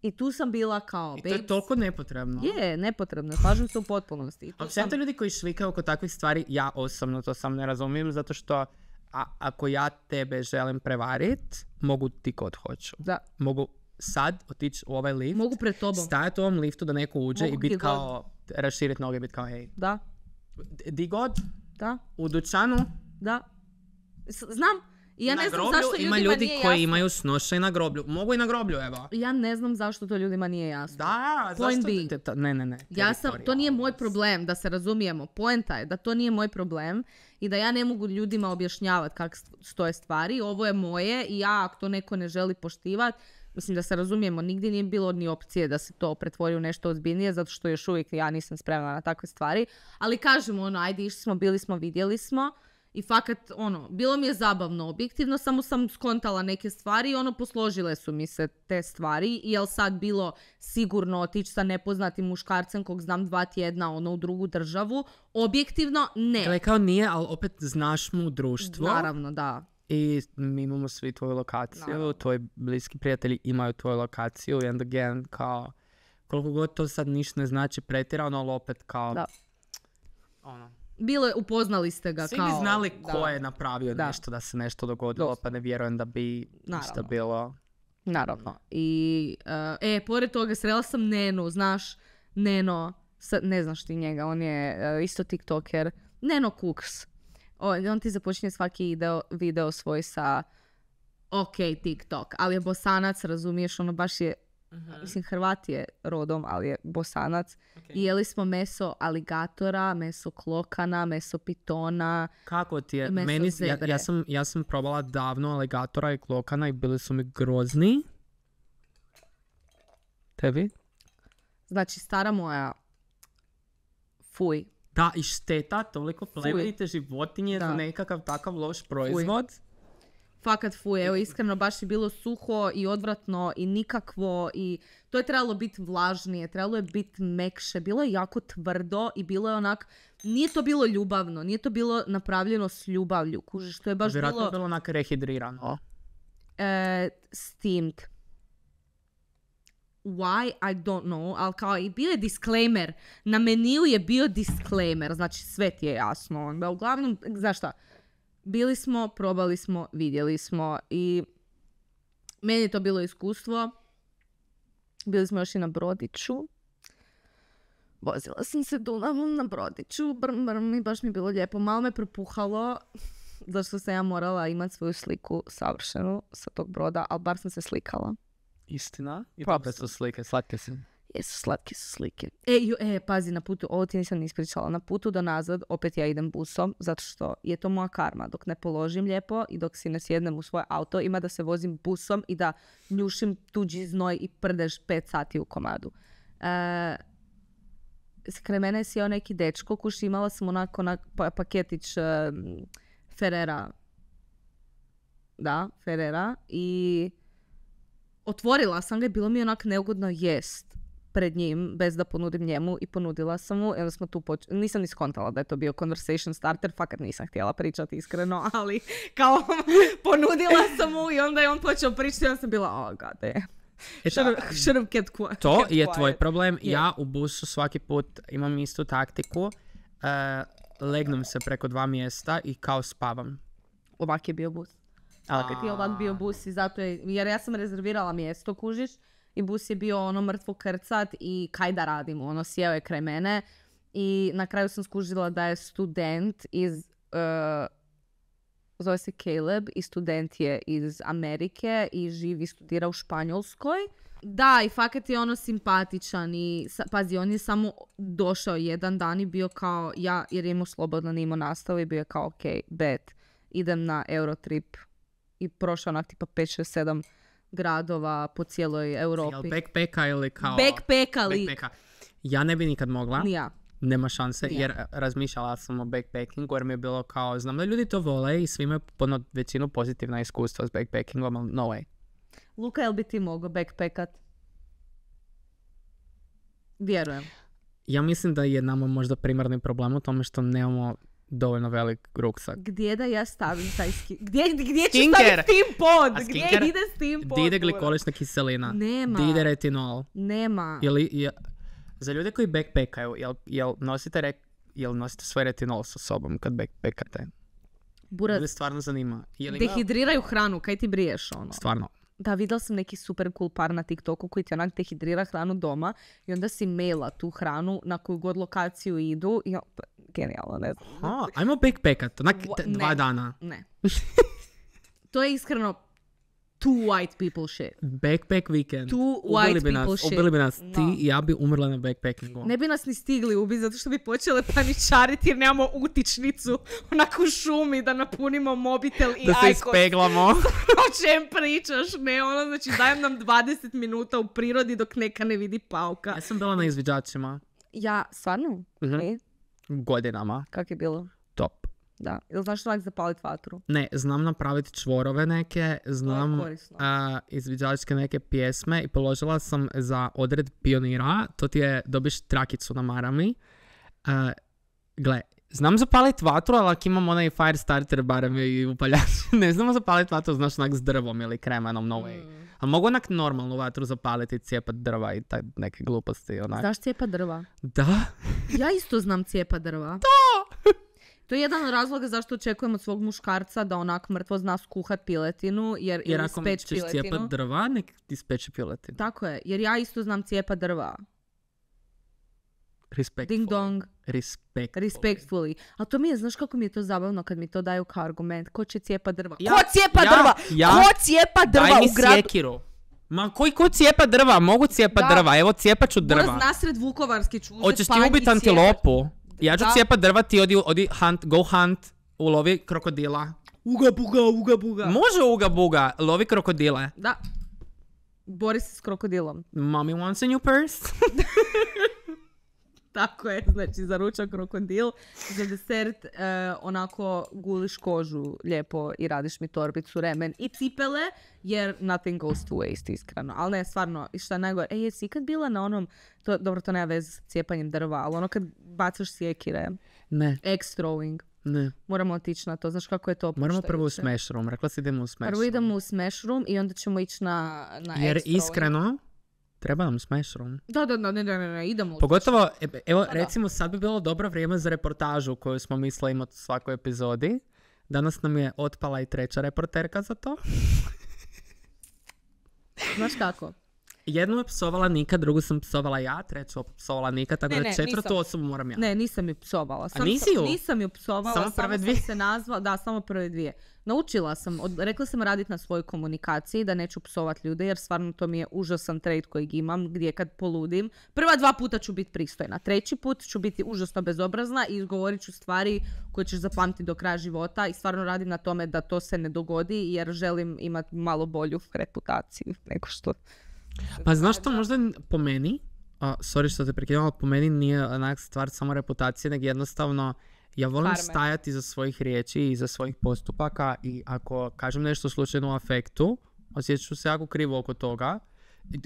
I tu sam bila kao... I to je toliko nepotrebno. Je, nepotrebno. Slažem se u potpunosti. Općenito sam... ljudi koji šlikaju oko takvih stvari, ja osobno to sam ne razumijem, zato što a ako ja tebe želim prevarit, mogu ti kod hoću. Da. Mogu sad otići u ovaj lift. Mogu pred tobom. Stajati u ovom liftu da neko uđe i biti kao, Raširit noge i biti kao, hej. Da. Di god. Da. U dućanu. Da. Znam, i ja na ne znam zašto ima ljudi koji imaju snošaj na groblju. Mogu i na groblju, evo. Ja ne znam zašto to ljudima nije jasno. Da, zašto... ne, ne, ne. Ja sam, to nije ono. moj problem, da se razumijemo. Poenta je da to nije moj problem i da ja ne mogu ljudima objašnjavati kako stoje stvari. Ovo je moje i ja, ako to neko ne želi poštivati, Mislim da se razumijemo, nigdje nije bilo ni opcije da se to pretvori u nešto ozbiljnije, zato što još uvijek ja nisam spremna na takve stvari. Ali kažemo ono, ajde išli smo, bili smo, vidjeli smo. I fakat, ono, bilo mi je zabavno objektivno, samo sam skontala neke stvari i ono, posložile su mi se te stvari. Jel sad bilo sigurno otići sa nepoznatim muškarcem kog znam dva tjedna, ono, u drugu državu? Objektivno, ne. Ali kao nije, ali opet znaš mu društvo. Naravno, da. I mi imamo svi tvoju lokaciju, tvoji bliski prijatelji imaju tvoju lokaciju. And again, kao, koliko god to sad ništa ne znači pretjerano, ali opet kao... Da. Ono, bilo je, upoznali ste ga Svi kao... znali ko je napravio da. nešto da se nešto dogodilo, pa ne vjerujem da bi bilo. Naravno. I, uh, e, pored toga srela sam Nenu, znaš, Neno, sa, ne znaš ti njega, on je uh, isto tiktoker, Neno Cooks. On, on ti započinje svaki video svoj sa ok TikTok, ali je bosanac, razumiješ, ono baš je Uh-huh. Mislim, Hrvat je rodom, ali je bosanac. Okay. jeli smo meso aligatora, meso klokana, meso pitona. Kako ti je? Meni, ja, ja, sam, ja sam probala davno aligatora i klokana i bili su mi grozni. Tebi? Znači, stara moja, fuj. Da, i šteta, toliko plemenite životinje da. za nekakav takav loš proizvod. Fuj fakat fuje, evo iskreno baš je bilo suho i odvratno i nikakvo i to je trebalo biti vlažnije, trebalo je biti mekše, bilo je jako tvrdo i bilo je onak, nije to bilo ljubavno, nije to bilo napravljeno s ljubavlju, kužiš, to je baš bilo... Vjerojatno bilo onak rehidrirano. E, steamed. Why, I don't know, ali kao i bio je disclaimer, na meniju je bio disclaimer, znači sve ti je jasno, uglavnom, zašto... šta, bili smo, probali smo, vidjeli smo i meni je to bilo iskustvo. Bili smo još i na Brodiću. Vozila sam se Dunavom na Brodiću, brm, brm, baš mi je bilo lijepo. Malo me propuhalo, zašto sam ja morala imati svoju sliku savršenu sa tog broda, ali bar sam se slikala. Istina? I pa, slike, slatke se. Jesu, slatke su slike. E, ju, e, pazi, na putu, ovo ti nisam ispričala, na putu do nazad opet ja idem busom, zato što je to moja karma. Dok ne položim lijepo i dok si ne sjednem u svoje auto, ima da se vozim busom i da njušim tuđi znoj i prdeš pet sati u komadu. E, kraj mene je sjeo neki dečko, kuš imala sam onako onak, pa, paketić e, Ferrera. Da, Ferrera. I otvorila sam ga i bilo mi onak neugodno jest pred njim bez da ponudim njemu i ponudila sam mu. Evo smo tu poč... Nisam ni skontala da je to bio conversation starter, fakat nisam htjela pričati iskreno, ali kao ponudila sam mu i onda je on počeo pričati i ja sam bila, oh god, e, je. To je tvoj problem. Ja u busu svaki put imam istu taktiku. Uh, legnem se preko dva mjesta i kao spavam. Ovak je bio bus. Ovak je ovak bio bus i zato je, jer ja sam rezervirala mjesto, kužiš i Bus je bio ono mrtvo krcat i kaj da radim, ono sjeo je kraj mene i na kraju sam skužila da je student iz, eh, zove se Caleb i student je iz Amerike i živi, studira u Španjolskoj. Da, i fakat je ono simpatičan i pazi, on je samo došao jedan dan i bio kao ja, jer je imao slobodan, imao nastavu i bio je kao ok, bet, idem na Eurotrip i prošao onak tipa 5, 6, 7 gradova po cijeloj Europi. Jel backpacka ili kao... Backpacka li... Ja ne bi nikad mogla. Ni ja. Nema šanse, jer eh, razmišljala sam o backpackingu jer mi je bilo kao, znam da ljudi to vole i svi imaju puno, većinu pozitivna iskustva s backpackingom, ali no way. Luka, jel bi ti mogao backpackat? Vjerujem. Ja mislim da je nama možda primarni problem u tome što nemamo dovoljno velik ruksak. Gdje da ja stavim taj skin? Gdje, gdje ću staviti tim pod? Gdje ide s tim pod? Gdje ide glikolična kiselina? Nema. Gdje ide retinol? Nema. je, za ljude koji backpackaju, jel, jel, nosite re, jel nosite svoj retinol sa sobom kad backpackate? Buraz. Ljude stvarno zanima. Jel dehidriraju hranu, kaj ti briješ ono? Stvarno. Da, vidjela sam neki super cool par na TikToku koji ti onak dehidrira hranu doma i onda si maila tu hranu na koju god lokaciju idu i genijalno, ne znam. Aha, ajmo backpackat, onak dva ne, dana. Ne. to je iskreno two white people shit. Backpack weekend. Two white ubili bi people nas, shit. Ubili bi nas ti i ja bi umrla na backpackingu. Ne bi nas ni stigli ubiti zato što bi počele paničariti jer nemamo utičnicu onako u šumi da napunimo mobitel i ajko. da se ispeglamo. o čem pričaš? Ne, ono znači dajem nam 20 minuta u prirodi dok neka ne vidi pauka. Ja sam bila na izviđačima. Ja, stvarno? Uh-huh. Godinama. Kak je bilo? Top. Da. Ili znaš što zapaliti vatru? Ne, znam napraviti čvorove neke, znam a, izviđačke neke pjesme i položila sam za odred pionira, to ti je, dobiš trakicu na marami. A, gle, Znam zapaliti vatru, ali ako imam onaj fire starter barem i upaljač, ne znam zapaliti vatru, znaš onak s drvom ili kremanom, no way. Mm. mogu onak normalnu vatru zapaliti i cijepat drva i tak neke gluposti. Onak. Znaš cijepat drva? Da. ja isto znam cijepa drva. To! To je jedan od razloga zašto očekujem od svog muškarca da onak mrtvo zna skuhat piletinu jer, jer ako ćeš piletinu. cijepat drva, nek ti speći piletinu. Tako je, jer ja isto znam cijepa drva. Respectfully. Ding dong. Respectfully. Respectfully. A to mi je, znaš kako mi je to zabavno kad mi to daju kao argument. Ko će cijepa drva? Ja, ko cijepa ja, drva? Ja, ko cijepa drva daj mi u gradu? Sjekiru. Ma koji ko cijepa drva? Mogu cijepa da. drva. Evo cijepa ću drva. Buraz nasred Vukovarski ću uzeti Hoćeš ti ubiti antilopu? Ja ću cijepa drva, ti odi, odi hunt, go hunt, ulovi krokodila. Uga buga, uga buga. Može uga buga, lovi krokodile. Da. Bori se s krokodilom. Mommy wants a new purse. Tako je, znači za ručak krokodil, za desert e, onako guliš kožu lijepo i radiš mi torbicu, remen i cipele, jer nothing goes to waste, iskreno. Ali ne, stvarno, i šta najgore, e, jesi ikad bila na onom, to, dobro, to nema veze sa cijepanjem drva, ali ono kad bacaš sjekire, ne. Egg throwing. Ne. Moramo otići na to, znaš kako je to opuštajuće. Moramo prvo u smash room, rekla si idemo u smash room. Prvo idemo u smash room i onda ćemo ići na, na Jer iskreno, Treba nam smash Da, da, da, ne, ne, ne, idemo. Pogotovo, e, pa evo, recimo, sad bi bilo dobro vrijeme za reportažu koju smo mislili imati u svakoj epizodi. Danas nam je otpala i treća reporterka za to. Znaš kako? jednu je psovala Nika, drugu sam psovala ja, treću psovala Nika, tako ne, da četvrtu osobu moram ja. Ne, nisam ju psovala. Sam, A nisi ju? Nisam ju psovala, samo, prve dvije. Sam se nazvala, da, samo prve dvije. Naučila sam, od, rekla sam raditi na svojoj komunikaciji, da neću psovat ljude, jer stvarno to mi je užasan trade kojeg imam, gdje kad poludim. Prva dva puta ću biti pristojna, treći put ću biti užasno bezobrazna i izgovorit ću stvari koje ćeš zapamtiti do kraja života i stvarno radim na tome da to se ne dogodi, jer želim imati malo bolju reputaciju nego što pa znaš što, možda po meni, uh, sorry što te prekidam, ali po meni nije onak stvar samo reputacije, nego jednostavno ja volim Farme. stajati za svojih riječi i za svojih postupaka i ako kažem nešto slučajno u afektu, osjećat se jako krivo oko toga.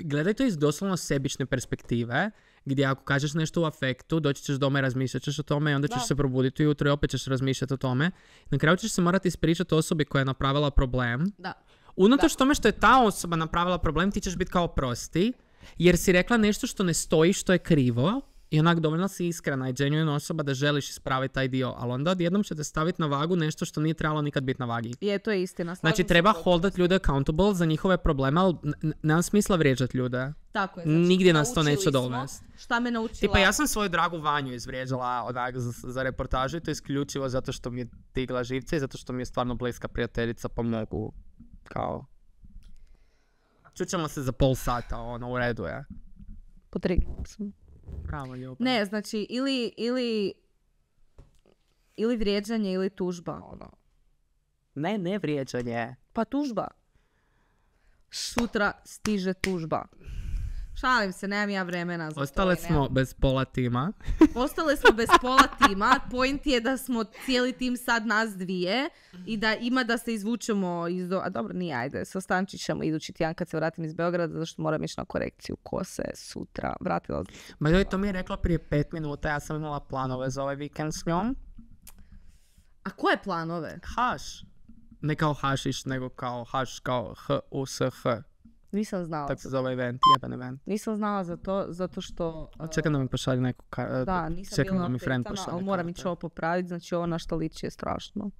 Gledaj to iz doslovno sebične perspektive, gdje ako kažeš nešto u afektu, doći ćeš doma i razmišljat ćeš o tome i onda ćeš se probuditi ujutro i opet ćeš razmišljati o tome. Na kraju ćeš se morati ispričati osobi koja je napravila problem. Da. Unatoč tome što je ta osoba napravila problem, ti ćeš biti kao prosti, jer si rekla nešto što ne stoji, što je krivo, i onak dovoljno si iskrena i genuine osoba da želiš ispraviti taj dio, ali onda odjednom će te staviti na vagu nešto što nije trebalo nikad biti na vagi. Je, to je istina. Znači, treba holdat ljude accountable za njihove probleme, ali nema smisla vrijeđat ljude. Tako je. Znači, Nigdje nas to neće dovesti. Šta me naučila? Tipa, ja sam svoju dragu Vanju izvrijeđala za, reportažu i to je isključivo zato što mi je tigla živce i zato što mi je stvarno bliska prijateljica, pa mogu kao, čućemo se za pol sata, ono, u redu je. Po sam. ljubav. Ne, znači, ili, ili, ili vrijeđanje ili tužba. Ono. Ne, ne vrijeđanje. Pa tužba. Sutra stiže tužba. Šalim se, nemam ja vremena za Ostale smo bez pola tima. Ostale smo bez pola tima. Point je da smo cijeli tim sad nas dvije i da ima da se izvučemo iz... Do... A dobro, nije, ajde, sastančit ćemo idući tijan kad se vratim iz Beograda zato što moram ići na korekciju kose sutra. Vratila Ma joj, to mi je rekla prije pet minuta, ja sam imala planove za ovaj vikend s njom. A koje planove? Haš. Ne kao hašiš, nego kao haš, kao h u s h nisam znala. Tako se zove event, jeban event. Nisam znala za to, zato što... Uh, čekam da mi pošalje neku kartu. Da, e, nisam čekam bila da mi ali moram ići ovo popraviti, znači ovo na što liči je strašno.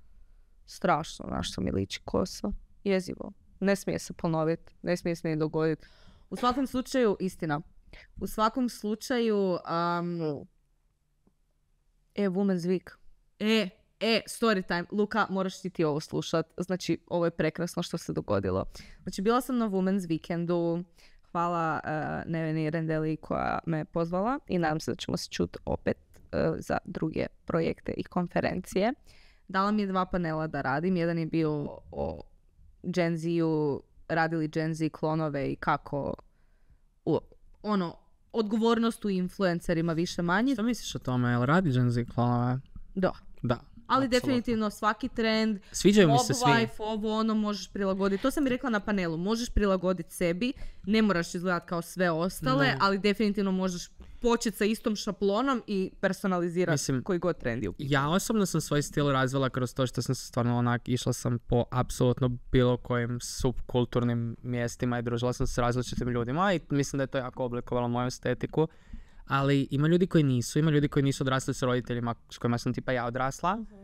Strašno na što mi liči kosa. Jezivo. Ne smije se ponoviti, ne smije se ni dogoditi. U svakom slučaju, istina, u svakom slučaju, um, e, Women's Week. E, e, story time, Luka, moraš ti ti ovo slušat. Znači, ovo je prekrasno što se dogodilo. Znači, bila sam na Women's Weekendu. Hvala uh, Neveni Rendeli koja me pozvala i nadam se da ćemo se čuti opet eh, za druge projekte i konferencije. Dala mi je dva panela da radim. Jedan je bio o Gen Z-u, radili Gen Z klonove i kako ono, odgovornost u influencerima više manje. Što misliš o tome? Jel radi Gen Z klonove? Da. Da ali definitivno svaki trend, Sviđaju mi se svi. ovo, ono, možeš prilagoditi. To sam i rekla na panelu, možeš prilagoditi sebi, ne moraš izgledati kao sve ostale, ali definitivno možeš početi sa istom šaplonom i personalizirati Mislim, koji god trend je Ja osobno sam svoj stil razvila kroz to što sam stvarno onak, išla sam po apsolutno bilo kojim subkulturnim mjestima i družila sam se s različitim ljudima i mislim da je to jako oblikovalo moju estetiku ali ima ljudi koji nisu, ima ljudi koji nisu odrasli s roditeljima s kojima sam tipa ja odrasla mhm.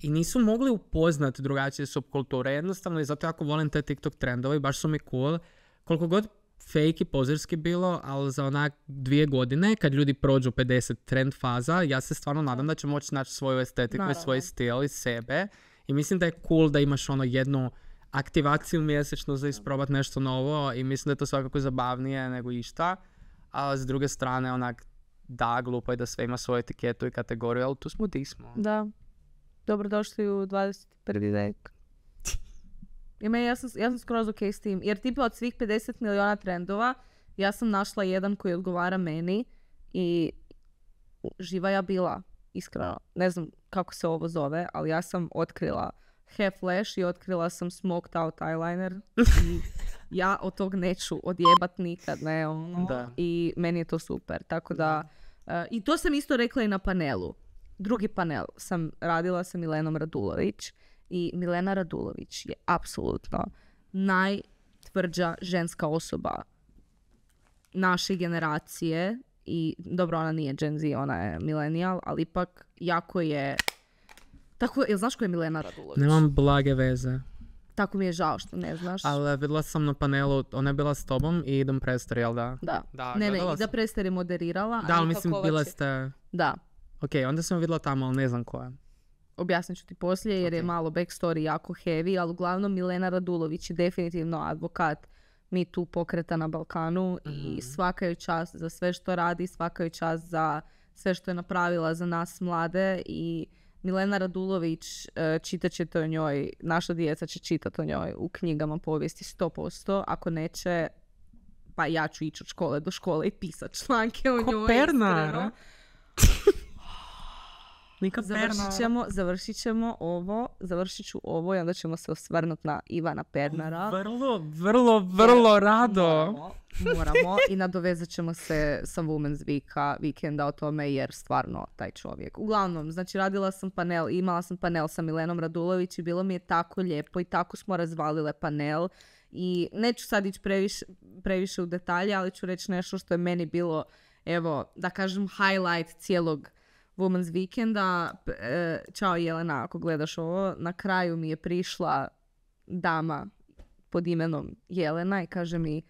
i nisu mogli upoznati drugačije subkulture jednostavno i zato jako volim te TikTok trendove i baš su mi cool. Koliko god fake i pozirski bilo, ali za onak dvije godine kad ljudi prođu 50 trend faza, ja se stvarno nadam da će moći naći svoju estetiku Naravno. i svoj stil i sebe i mislim da je cool da imaš ono jednu aktivaciju mjesečno za isprobat nešto novo i mislim da je to svakako zabavnije nego išta a s druge strane onak da, glupo je da sve ima svoju etiketu i kategoriju, ali tu smo di smo. Da. Dobrodošli u 21. vek. I ja, sam, ja sam skroz ok s tim. Jer tipa od svih 50 miliona trendova, ja sam našla jedan koji odgovara meni i živa ja bila, iskreno. Ne znam kako se ovo zove, ali ja sam otkrila Half Lash i otkrila sam smoked out eyeliner i ja od tog neću odjebat nikad, ne ono. I meni je to super, tako da... Eh, I to sam isto rekla i na panelu. Drugi panel sam radila sa Milenom Radulović i Milena Radulović je apsolutno najtvrđa ženska osoba naše generacije i dobro ona nije Gen Z, ona je milenijal, ali ipak jako je tako, jel znaš ko je Milena Radulović? Nemam blage veze. Tako mi je žao što ne znaš. Ali vidjela sam na panelu, ona je bila s tobom i idem Prester, jel da? Da. da ne, ne, sam. Ida je moderirala. Da, ali mislim, bila ste... Da. Ok, onda sam vidjela tamo, ali ne znam koja. Objasnit ću ti poslije jer je malo backstory jako heavy, ali uglavnom Milena Radulović je definitivno advokat mi tu pokreta na Balkanu i mhm. svaka je čast za sve što radi, svaka je čast za sve što je napravila za nas mlade i Milena Radulović, e, čitat ćete o njoj, naša djeca će čitati o njoj u knjigama povijesti 100%, ako neće, pa ja ću ići od škole do škole i pisat članke o njoj. Kopernara! Nika Završit ćemo, ćemo ovo, završit ću ovo i onda ćemo se osvrnuti na Ivana Pernara. Vrlo, vrlo, vrlo rado. Moramo, i nadovezat ćemo se sa Women's Weeka vikenda o tome jer stvarno taj čovjek. Uglavnom, znači radila sam panel, imala sam panel sa Milenom Radulović i bilo mi je tako lijepo i tako smo razvalile panel i neću sad ići previše, previše u detalje, ali ću reći nešto što je meni bilo, evo, da kažem, highlight cijelog Women's Weekenda, e, čao Jelena, ako gledaš ovo, na kraju mi je prišla dama pod imenom Jelena i kaže mi,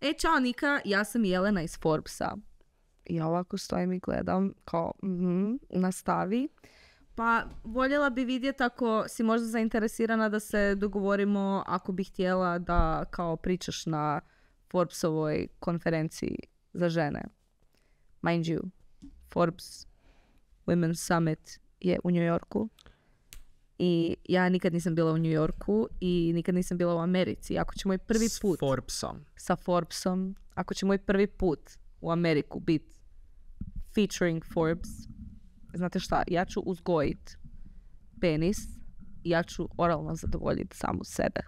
e čao Nika, ja sam Jelena iz Forbesa. Ja ovako stojim i gledam, kao, mm nastavi. Pa voljela bi vidjeti ako si možda zainteresirana da se dogovorimo ako bi htjela da kao pričaš na Forbesovoj konferenciji za žene. Mind you, Forbes Women's Summit je u New Yorku. I ja nikad nisam bila u New Yorku i nikad nisam bila u Americi. Ako će moj prvi put... S Forbesom. Sa Forbesom. Ako će moj prvi put u Ameriku biti featuring Forbes, znate šta, ja ću uzgojit penis i ja ću oralno zadovoljiti samu sebe.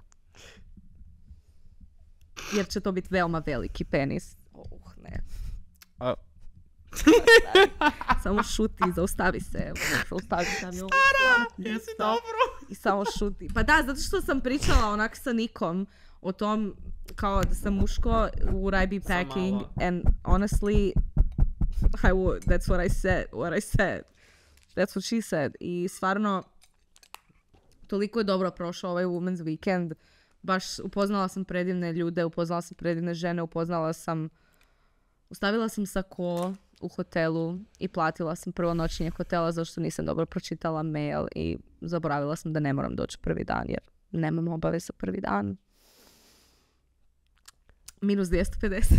Jer će to biti veoma veliki penis. Oh, ne. samo šuti, zaustavi se, evo, zaustavi se. Stara, jesi dobro? I samo šuti. Pa da, zato što sam pričala onak sa Nikom o tom kao da sam muško u Rybi Packing and honestly I would, that's what I said, what I said. That's what she said. I stvarno toliko je dobro prošao ovaj Women's Weekend. Baš upoznala sam predivne ljude, upoznala sam predivne žene, upoznala sam... Ustavila sam sa ko u hotelu i platila sam prvo noćenje hotela zašto što nisam dobro pročitala mail i zaboravila sam da ne moram doći prvi dan jer nemam obaveza prvi dan. Minus 250.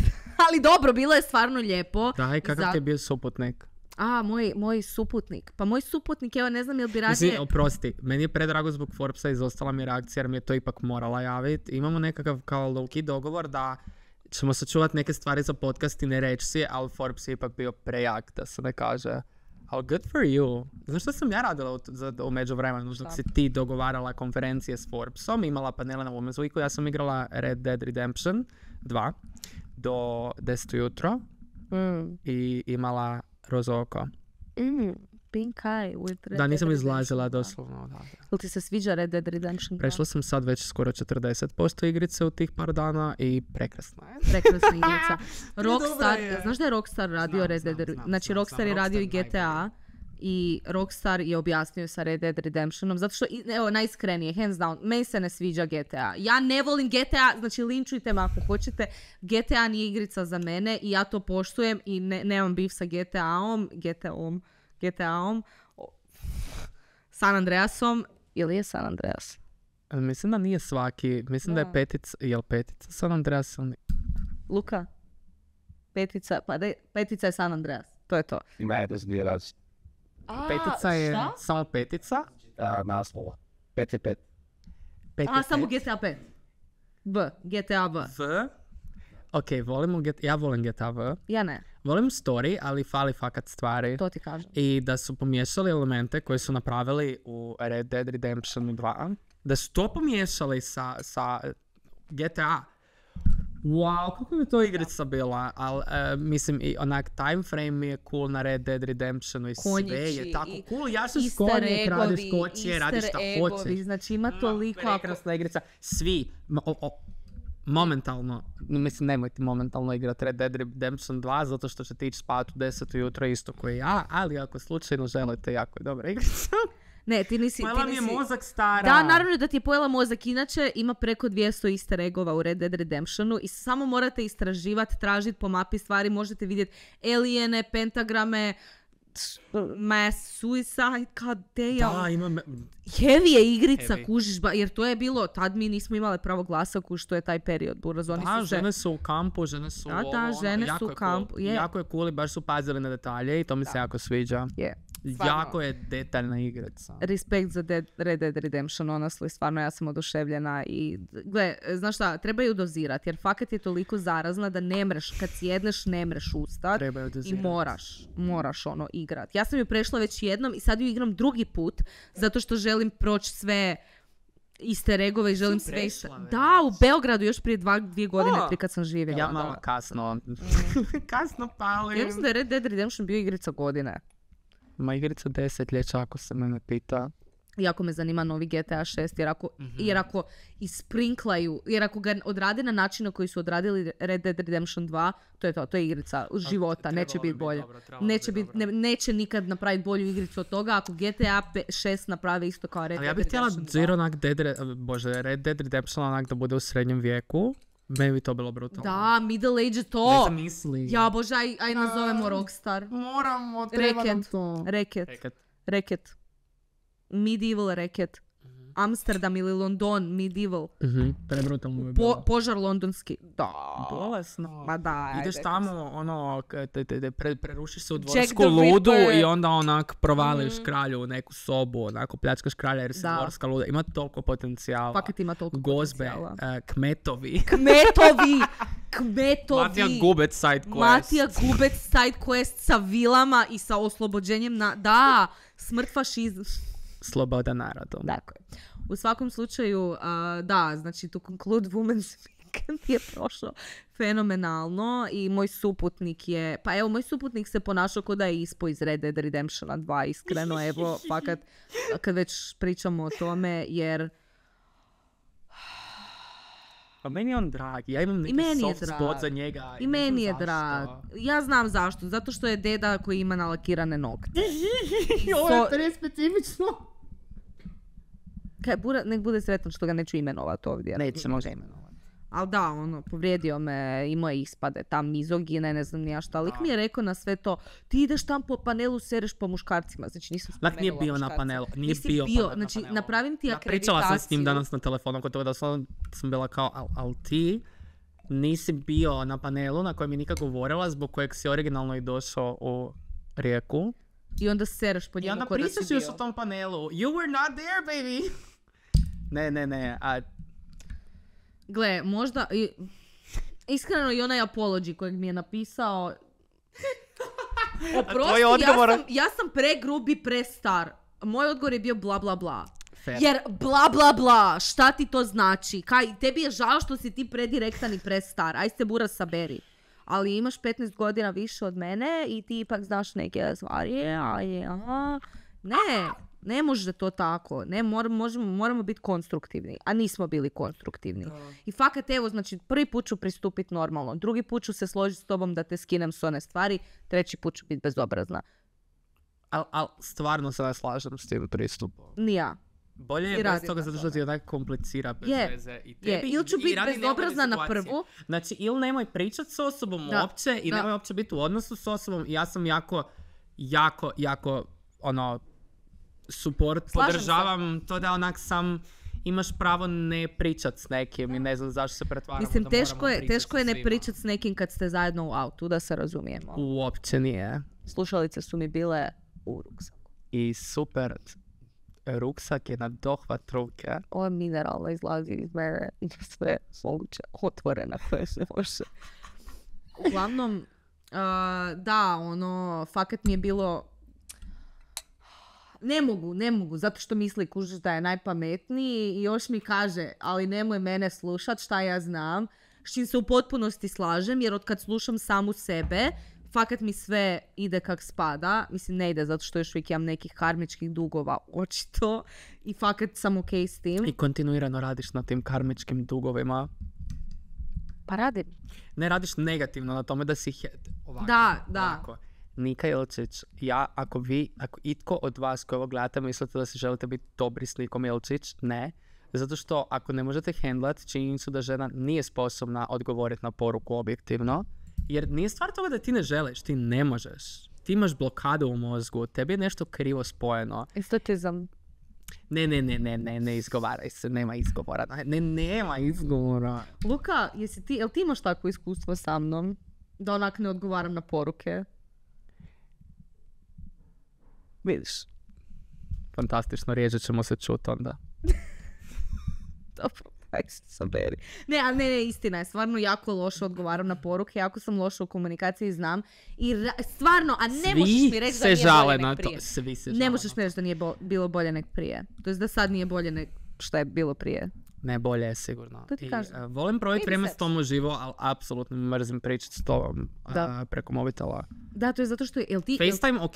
Ali dobro, bilo je stvarno lijepo. Da, kakav ti je bio suputnik? A, moj, moj suputnik. Pa moj suputnik, evo ne znam jel bi radije... oprosti, meni je predrago zbog Forbesa izostala mi reakcija jer mi je to ipak morala javiti. Imamo nekakav kao dogovor da ćemo sačuvati neke stvari za podcast i ne reći si, ali Forbes je ipak bio prejak da se ne kaže. Ali good for you. Znaš što sam ja radila u, u međuvremenu, da si ti dogovarala konferencije s Forbesom, imala panele na Women's Weeku, ja sam igrala Red Dead Redemption 2 do 10 jutro mm. i imala rozoko. Mm. Pink Eye with Red Da, nisam izlazila doslovno Jel ti se sviđa Red Dead Redemption Prešla sam sad već skoro 40% igrice u tih par dana i prekrasna je. Prekrasna igrica. Rockstar, znaš da je Rockstar radio znam, Red Dead Redemption? Znači Rockstar znam, je radio i GTA. Najbolji i Rockstar je objasnio sa Red Dead Redemptionom, zato što, evo, najiskrenije, hands down, meni se ne sviđa GTA. Ja ne volim GTA, znači linčujte me ako hoćete, GTA nije igrica za mene i ja to poštujem i ne, nemam bif sa GTA-om, GTA-om. GTA-om, San Andreasom ili je San Andreas? Mislim da nije svaki. Mislim da, da je petica, je li petica San Andreas ili... Luka? Petica, pa de, petica je San Andreas. To je to. Ima je dvije različite. Petica je šta? samo petica. Da, naslova. Pet je pet. pet A, samo GTA 5. B, GTA B. V, Ok, volim get, ja volim GTAV. Ja ne. Volim story, ali fali fakat stvari. To ti kažem. I da su pomiješali elemente koje su napravili u Red Dead Redemption 2. Da su to pomiješali sa, sa GTA. Wow, kako bi to igrica bila, ali uh, e, mislim i onak time frame je cool na Red Dead Redemptionu i sve je tako i, cool, ja sam skonje, radiš koće, radiš šta hoćeš. Znači ima toliko... Prekrasna igrica, svi, o, o, momentalno, mislim nemojte momentalno igrati Red Dead Redemption 2 zato što ćete ići spavati u 10 ujutro isto koji ja, ali ako slučajno želite jako je dobra igrica. Ne, ti nisi... Pojela mi je mozak stara. Da, naravno da ti je pojela mozak. Inače, ima preko 200 easter eggova u Red Dead Redemptionu i samo morate istraživati, tražiti po mapi stvari. Možete vidjeti elijene, pentagrame, mass suicide, te damn. Da, ima... Heavy je igrica, kužiš, jer to je bilo, tad mi nismo imale pravo glasa ku što je taj period, buraz, da, su žene su u kampu, žene su... Da, da, ono, žene su u kampu, je. Jako je cool i baš su pazili na detalje i to mi se jako sviđa. Je. Jako je detaljna igreca Respekt za Red Dead Redemption, honestly, stvarno ja sam oduševljena i gle, znaš šta, treba ju dozirati jer fakat je toliko zarazna da ne mreš, kad sjedneš ne mreš ustat i moraš, moraš ono igrat. Ja sam ju prešla već jednom i sad ju igram drugi put zato što želim proći sve iste regove i želim sve Da, u Beogradu još prije dva, dvije godine kad sam živjela. Ja malo kasno. Mm. kasno palim. Ja mislim da je Red Dead Redemption bio igrica godine. Ma igrica desetljeća ako se mene pita. Jako me zanima novi GTA 6 jer ako, mm-hmm. jer ako isprinklaju, jer ako ga odrade na način na koji su odradili Red Dead Redemption 2, to je to, to je igrica pa, života, A, neće biti bolje. neće, bit, ne, neće nikad napraviti bolju igricu od toga ako GTA 6 napravi isto kao Red Dead Redemption 2. Ja bih htjela Zero onak Dead, bože, Red Dead Redemption onak da bude u srednjem vijeku, meni bi to bilo brutalno. Da, middle age to. Ne zamisli. Ja bože, aj, aj nazovemo rockstar. Moramo, treba reket. nam to. Reket. Reket. Reket. Medieval reket. Amsterdam ili London, medieval. Mhm, prebrutalno je bilo. požar londonski. Da. Bolesno. Ma da, Ideš tamo, ono, te, te, te, prerušiš se u dvorsku ludu i onda onak provališ mhm. kralju u neku sobu, onako pljačkaš kralja jer si dvorska luda. Ima toliko potencijala. Fakat ima toliko Gozbe, potencijala. E, kmetovi. Kmetovi! Kmetovi! Matija Gubec side quest. Matija Gubec side quest sa vilama i sa oslobođenjem na... Da, smrt fašizma sloboda narodu. u svakom slučaju, da, znači to conclude Women's Weekend je prošlo fenomenalno i moj suputnik je, pa evo, moj suputnik se ponašao kod da je ispo iz Red Dead Redemptiona 2, iskreno, evo, pa kad, već pričamo o tome, jer... Pa meni je on drag, ja imam neki I meni soft spot za njega. I, meni je drag. Ja znam zašto, zato što je deda koji ima nalakirane nokte. ovo je so... Kaj, bura, nek bude sretan što ga neću imenovati ovdje. Neće možda imenovati. Ali da, ono, povrijedio me, imao je ispade, tam mizogine, ne znam ni ja šta. Ali mi je rekao na sve to, ti ideš tam po panelu, sereš po muškarcima. Znači nisam spomenula Lak nije bio na panelu, nije Nisi bio, bio znači, napravim ti akreditaciju. Pričala sam s njim danas na telefonu, oko toga da sam, bila kao, al, ti nisi bio na panelu na kojem je nikad govorila, zbog kojeg si originalno i došao u Rijeku. I onda sereš po njemu I onda pričaš još o tom panelu. You were not there, baby! Ne, ne, ne, a... Gle, možda... iskreno i onaj apology kojeg mi je napisao... Oprosti, odgovor... ja, sam, ja sam prestar. Moj odgovor je bio bla bla bla. Jer bla bla bla, šta ti to znači? Kaj, tebi je žao što si ti predirektan i prestar. Aj se bura saberi. Ali imaš 15 godina više od mene i ti ipak znaš neke stvari. Aj, aha. Ne, ne može to tako. Ne, možemo, moramo biti konstruktivni. A nismo bili konstruktivni. I fakat, evo, znači, prvi put ću pristupiti normalno. Drugi put ću se složiti s tobom da te skinem s one stvari. Treći put ću biti bezobrazna. ali al, stvarno se ne slažem s tim pristupom. Ni ja. Bolje je bez toga zato što ti komplicira bez veze. I Ili ću biti bezobrazna na prvu. Znači, ili nemoj pričat s osobom da. uopće i nemoj uopće biti u odnosu s osobom. I ja sam jako, jako, jako, ono, support, Slažem podržavam to da onak sam imaš pravo ne pričat s nekim i ne znam zašto se pretvaramo Mislim, da teško je, teško je ne pričat s nekim kad ste zajedno u autu, da se razumijemo. Uopće nije. Slušalice su mi bile u ruksaku. I super, ruksak je na dohvat ruke. Ovo mineralno izlazi iz mene sve moguće otvorena koje se može. Uglavnom, eh, da, ono, fakat mi je bilo ne mogu, ne mogu, zato što misli kužiš da je najpametniji i još mi kaže, ali nemoj mene slušat šta ja znam, s čim se u potpunosti slažem, jer od kad slušam samu sebe, fakat mi sve ide kak spada. Mislim, ne ide zato što još uvijek imam nekih karmičkih dugova, očito. I fakat sam ok s tim. I kontinuirano radiš na tim karmičkim dugovima. Pa radim. Ne radiš negativno na tome da si ovako. Da, da. Nika Jelčić, ja, ako vi, ako itko od vas koji ovo gledate mislite da se želite biti dobri s Jelčić, ne. Zato što ako ne možete hendlat činjenicu da žena nije sposobna odgovoriti na poruku objektivno, jer nije stvar toga da ti ne želiš, ti ne možeš. Ti imaš blokadu u mozgu, tebi je nešto krivo spojeno. Istotizam. Ne, ne, ne, ne, ne, ne izgovaraj se, nema izgovora. Ne, nema izgovora. Luka, jesi ti, jel ti imaš takvo iskustvo sa mnom? Da onak ne odgovaram na poruke? Vidiš. Fantastično, riježit ćemo se čut onda. Dobro, Ne, a ne, ne, istina je, stvarno jako loše odgovaram na poruke, jako sam loša u komunikaciji, znam. I stvarno, a ne Svi možeš mi reći da nije bolje prije. Svi se žale Ne možeš mi reći da nije bo- bilo bolje nek prije. To je da sad nije bolje nek što je bilo prije. Ne, bolje je sigurno. Pa I, e, volim provjeti vrijeme s tom uživo, ali apsolutno mrzim pričati s tobom preko mobitela. Da, to je zato što je, jel ti, ok,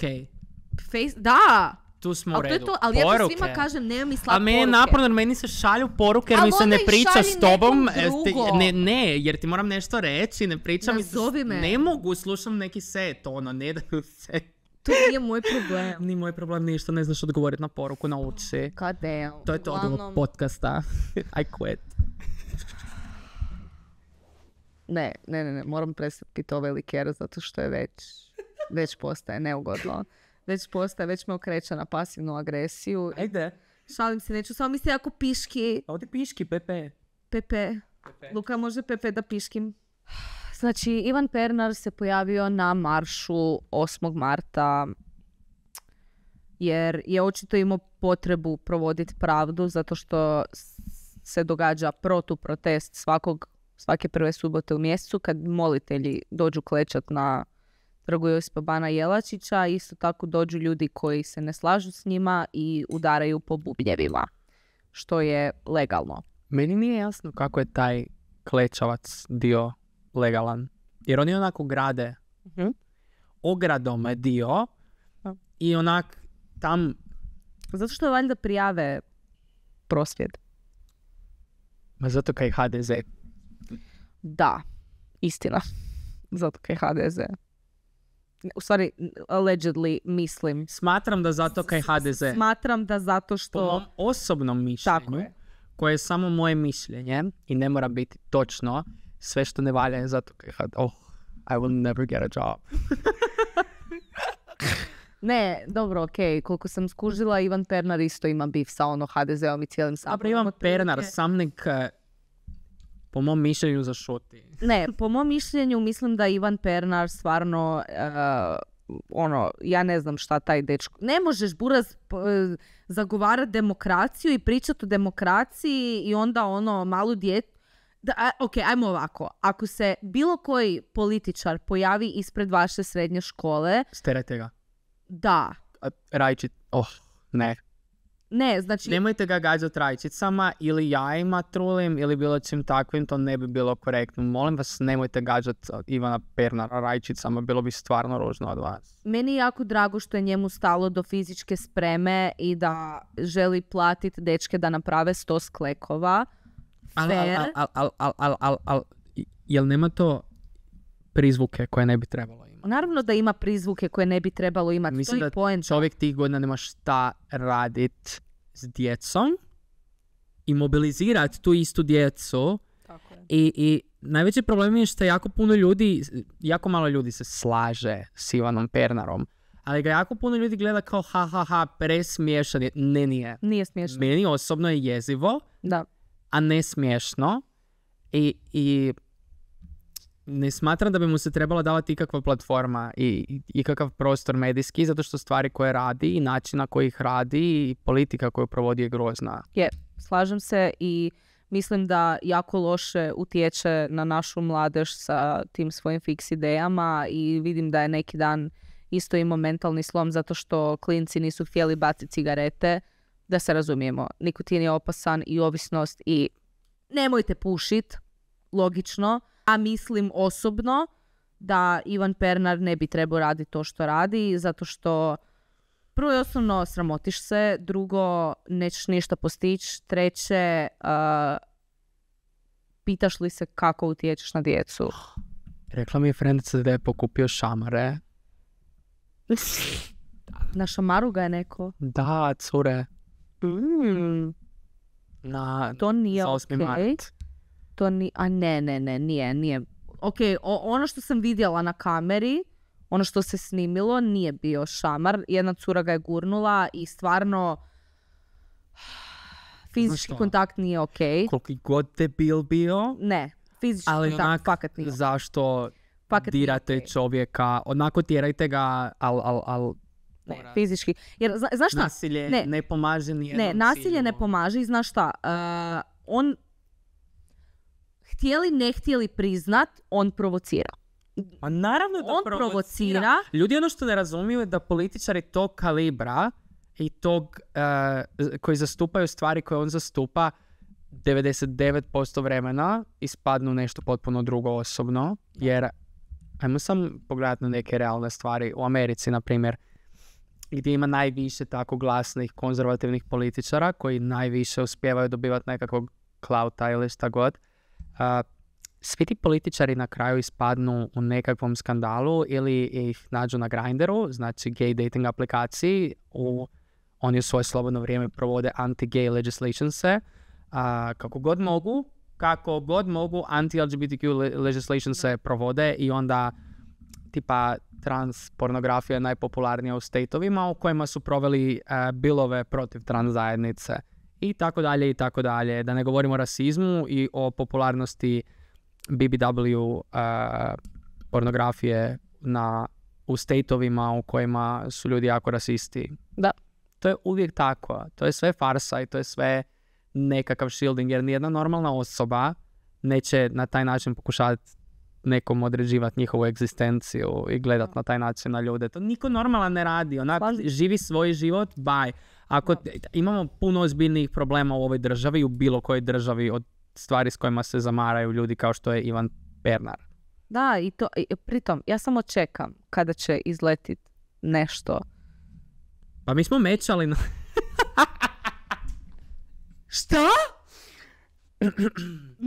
Face, da! tu smo ali u redu. To, ali ja to svima kažem, nema i slab A meni je naporno, meni se šalju poruke jer mi se ne priča s tobom. E, ne, ne, jer ti moram nešto reći, ne pričam. Nazovi me. Ne mogu, slušam neki set, ono, ne da se. To nije moj problem. Ni moj problem ništa, ne znaš odgovoriti na poruku, nauči. kad damn. To je to od ovog podcasta. I quit. ne, ne, ne, moram prestati ove likere zato što je već, već postaje neugodno već postaje, već me okreće na pasivnu agresiju. E, Ajde. Šalim se, neću, samo misli jako piški. Ovdje piški, Pepe. Pepe. Luka može Pepe da piškim. Znači, Ivan Pernar se pojavio na maršu 8. marta jer je očito imao potrebu provoditi pravdu zato što se događa protuprotest svakog, svake prve subote u mjesecu kad molitelji dođu klečat na trgu Josipa Bana Jelačića. Isto tako dođu ljudi koji se ne slažu s njima i udaraju po bubljevima, što je legalno. Meni nije jasno kako je taj klečavac dio legalan. Jer oni onako grade. uh Ogradom je dio i onak tam... Zato što valjda prijave prosvjed. Ma zato kaj HDZ. Da, istina. Zato kaj HDZ u stvari allegedly mislim. Smatram da zato kaj HDZ. Smatram da zato što... Po osobnom mišljenju, koje je samo moje mišljenje i ne mora biti točno, sve što ne valja je zato kaj HDZ. Oh, I will never get a job. ne, dobro, ok, koliko sam skužila, Ivan Pernar isto ima bif sa ono HDZ-om i cijelim saborom. Dobro, Ivan Pernar, sam nek eh, po mom mišljenju zašuti. Ne, po mom mišljenju mislim da Ivan Pernar stvarno eh, ono, ja ne znam šta taj dečko. Ne možeš buraz eh, zagovarati demokraciju i pričati o demokraciji i onda ono malu djetu da, ok, ajmo ovako. Ako se bilo koji političar pojavi ispred vaše srednje škole... Sterajte ga. Da. Rajčit. Oh, ne. Ne, znači... Nemojte ga gađati rajčicama ili jajima trulim ili bilo čim takvim, to ne bi bilo korektno. Molim vas, nemojte gađati Ivana Pernara rajčicama, bilo bi stvarno ružno od vas. Meni je jako drago što je njemu stalo do fizičke spreme i da želi platiti dečke da naprave sto sklekova. Al, al, al, al, al, al, al, jel nema to prizvuke koje ne bi trebalo Naravno da ima prizvuke koje ne bi trebalo imati. Mislim to je da čovjek tih godina nema šta radit s djecom i mobilizirat tu istu djecu. Tako je. I, I najveći problem je što jako puno ljudi, jako malo ljudi se slaže s Ivanom Pernarom. Ali ga jako puno ljudi gleda kao ha ha ha, presmiješan je. Ne, nije. Nije smiješno. Meni osobno je jezivo, da. a ne smiješno. I, i ne smatram da bi mu se trebala davati ikakva platforma i ikakav prostor medijski, zato što stvari koje radi i način na koji radi i politika koju provodi je grozna. Je, slažem se i mislim da jako loše utječe na našu mladež sa tim svojim fiks idejama i vidim da je neki dan isto imao mentalni slom zato što klinci nisu htjeli baciti cigarete. Da se razumijemo, nikotin je opasan i ovisnost i nemojte pušit, logično, a mislim osobno da Ivan Pernar ne bi trebao raditi to što radi, zato što prvo i osnovno sramotiš se, drugo nećeš ništa postići, treće pitaš li se kako utječeš na djecu. Rekla mi je frendica da je pokupio šamare. na šamaru ga je neko? Da, cure. Mm. Na, to nije okej to ni... A ne, ne, ne, nije, nije. Ok, ono što sam vidjela na kameri, ono što se snimilo, nije bio šamar. Jedna cura ga je gurnula i stvarno fizički kontakt nije ok. Koliki god te bil bio. Ne, fizički ali kontakt nije. Zašto fakat dirate čovjeka, onako tjerajte ga, al, al, al ne, fizički. Jer, zna, znaš šta? Nasilje ne, ne pomaže nijednom Ne, nasilje ne pomaže i znaš šta, e, on htjeli, ne htjeli priznat, on provocira. Pa naravno da on provocira. provocira. Ljudi ono što ne razumiju je da političari tog kalibra i tog uh, koji zastupaju stvari koje on zastupa 99% vremena ispadnu nešto potpuno drugo osobno. Jer, ajmo sam pogledati na neke realne stvari. U Americi, na primjer, gdje ima najviše tako glasnih konzervativnih političara koji najviše uspijevaju dobivati nekakvog klauta ili šta god svi ti političari na kraju ispadnu u nekakvom skandalu ili ih nađu na Grinderu, znači gay dating aplikaciji, u, oni u svoje slobodno vrijeme provode anti-gay se, a, kako god mogu, kako god mogu anti-LGBTQ legislation se provode i onda tipa trans pornografija je najpopularnija u stateovima u kojima su proveli bilove protiv trans zajednice i tako dalje i tako dalje. Da ne govorimo o rasizmu i o popularnosti BBW uh, pornografije na, u stateovima u kojima su ljudi jako rasisti. Da, to je uvijek tako. To je sve farsa i to je sve nekakav shielding, jer nijedna normalna osoba neće na taj način pokušati nekom određivati njihovu egzistenciju i gledat na taj način na ljude. To niko normalan ne radi, onak živi svoj život, baj. Ako imamo puno ozbiljnijih problema u ovoj državi, u bilo kojoj državi od stvari s kojima se zamaraju ljudi kao što je Ivan Pernar. Da, i to, pritom, ja samo čekam kada će izletit nešto. Pa mi smo mećali na... Šta?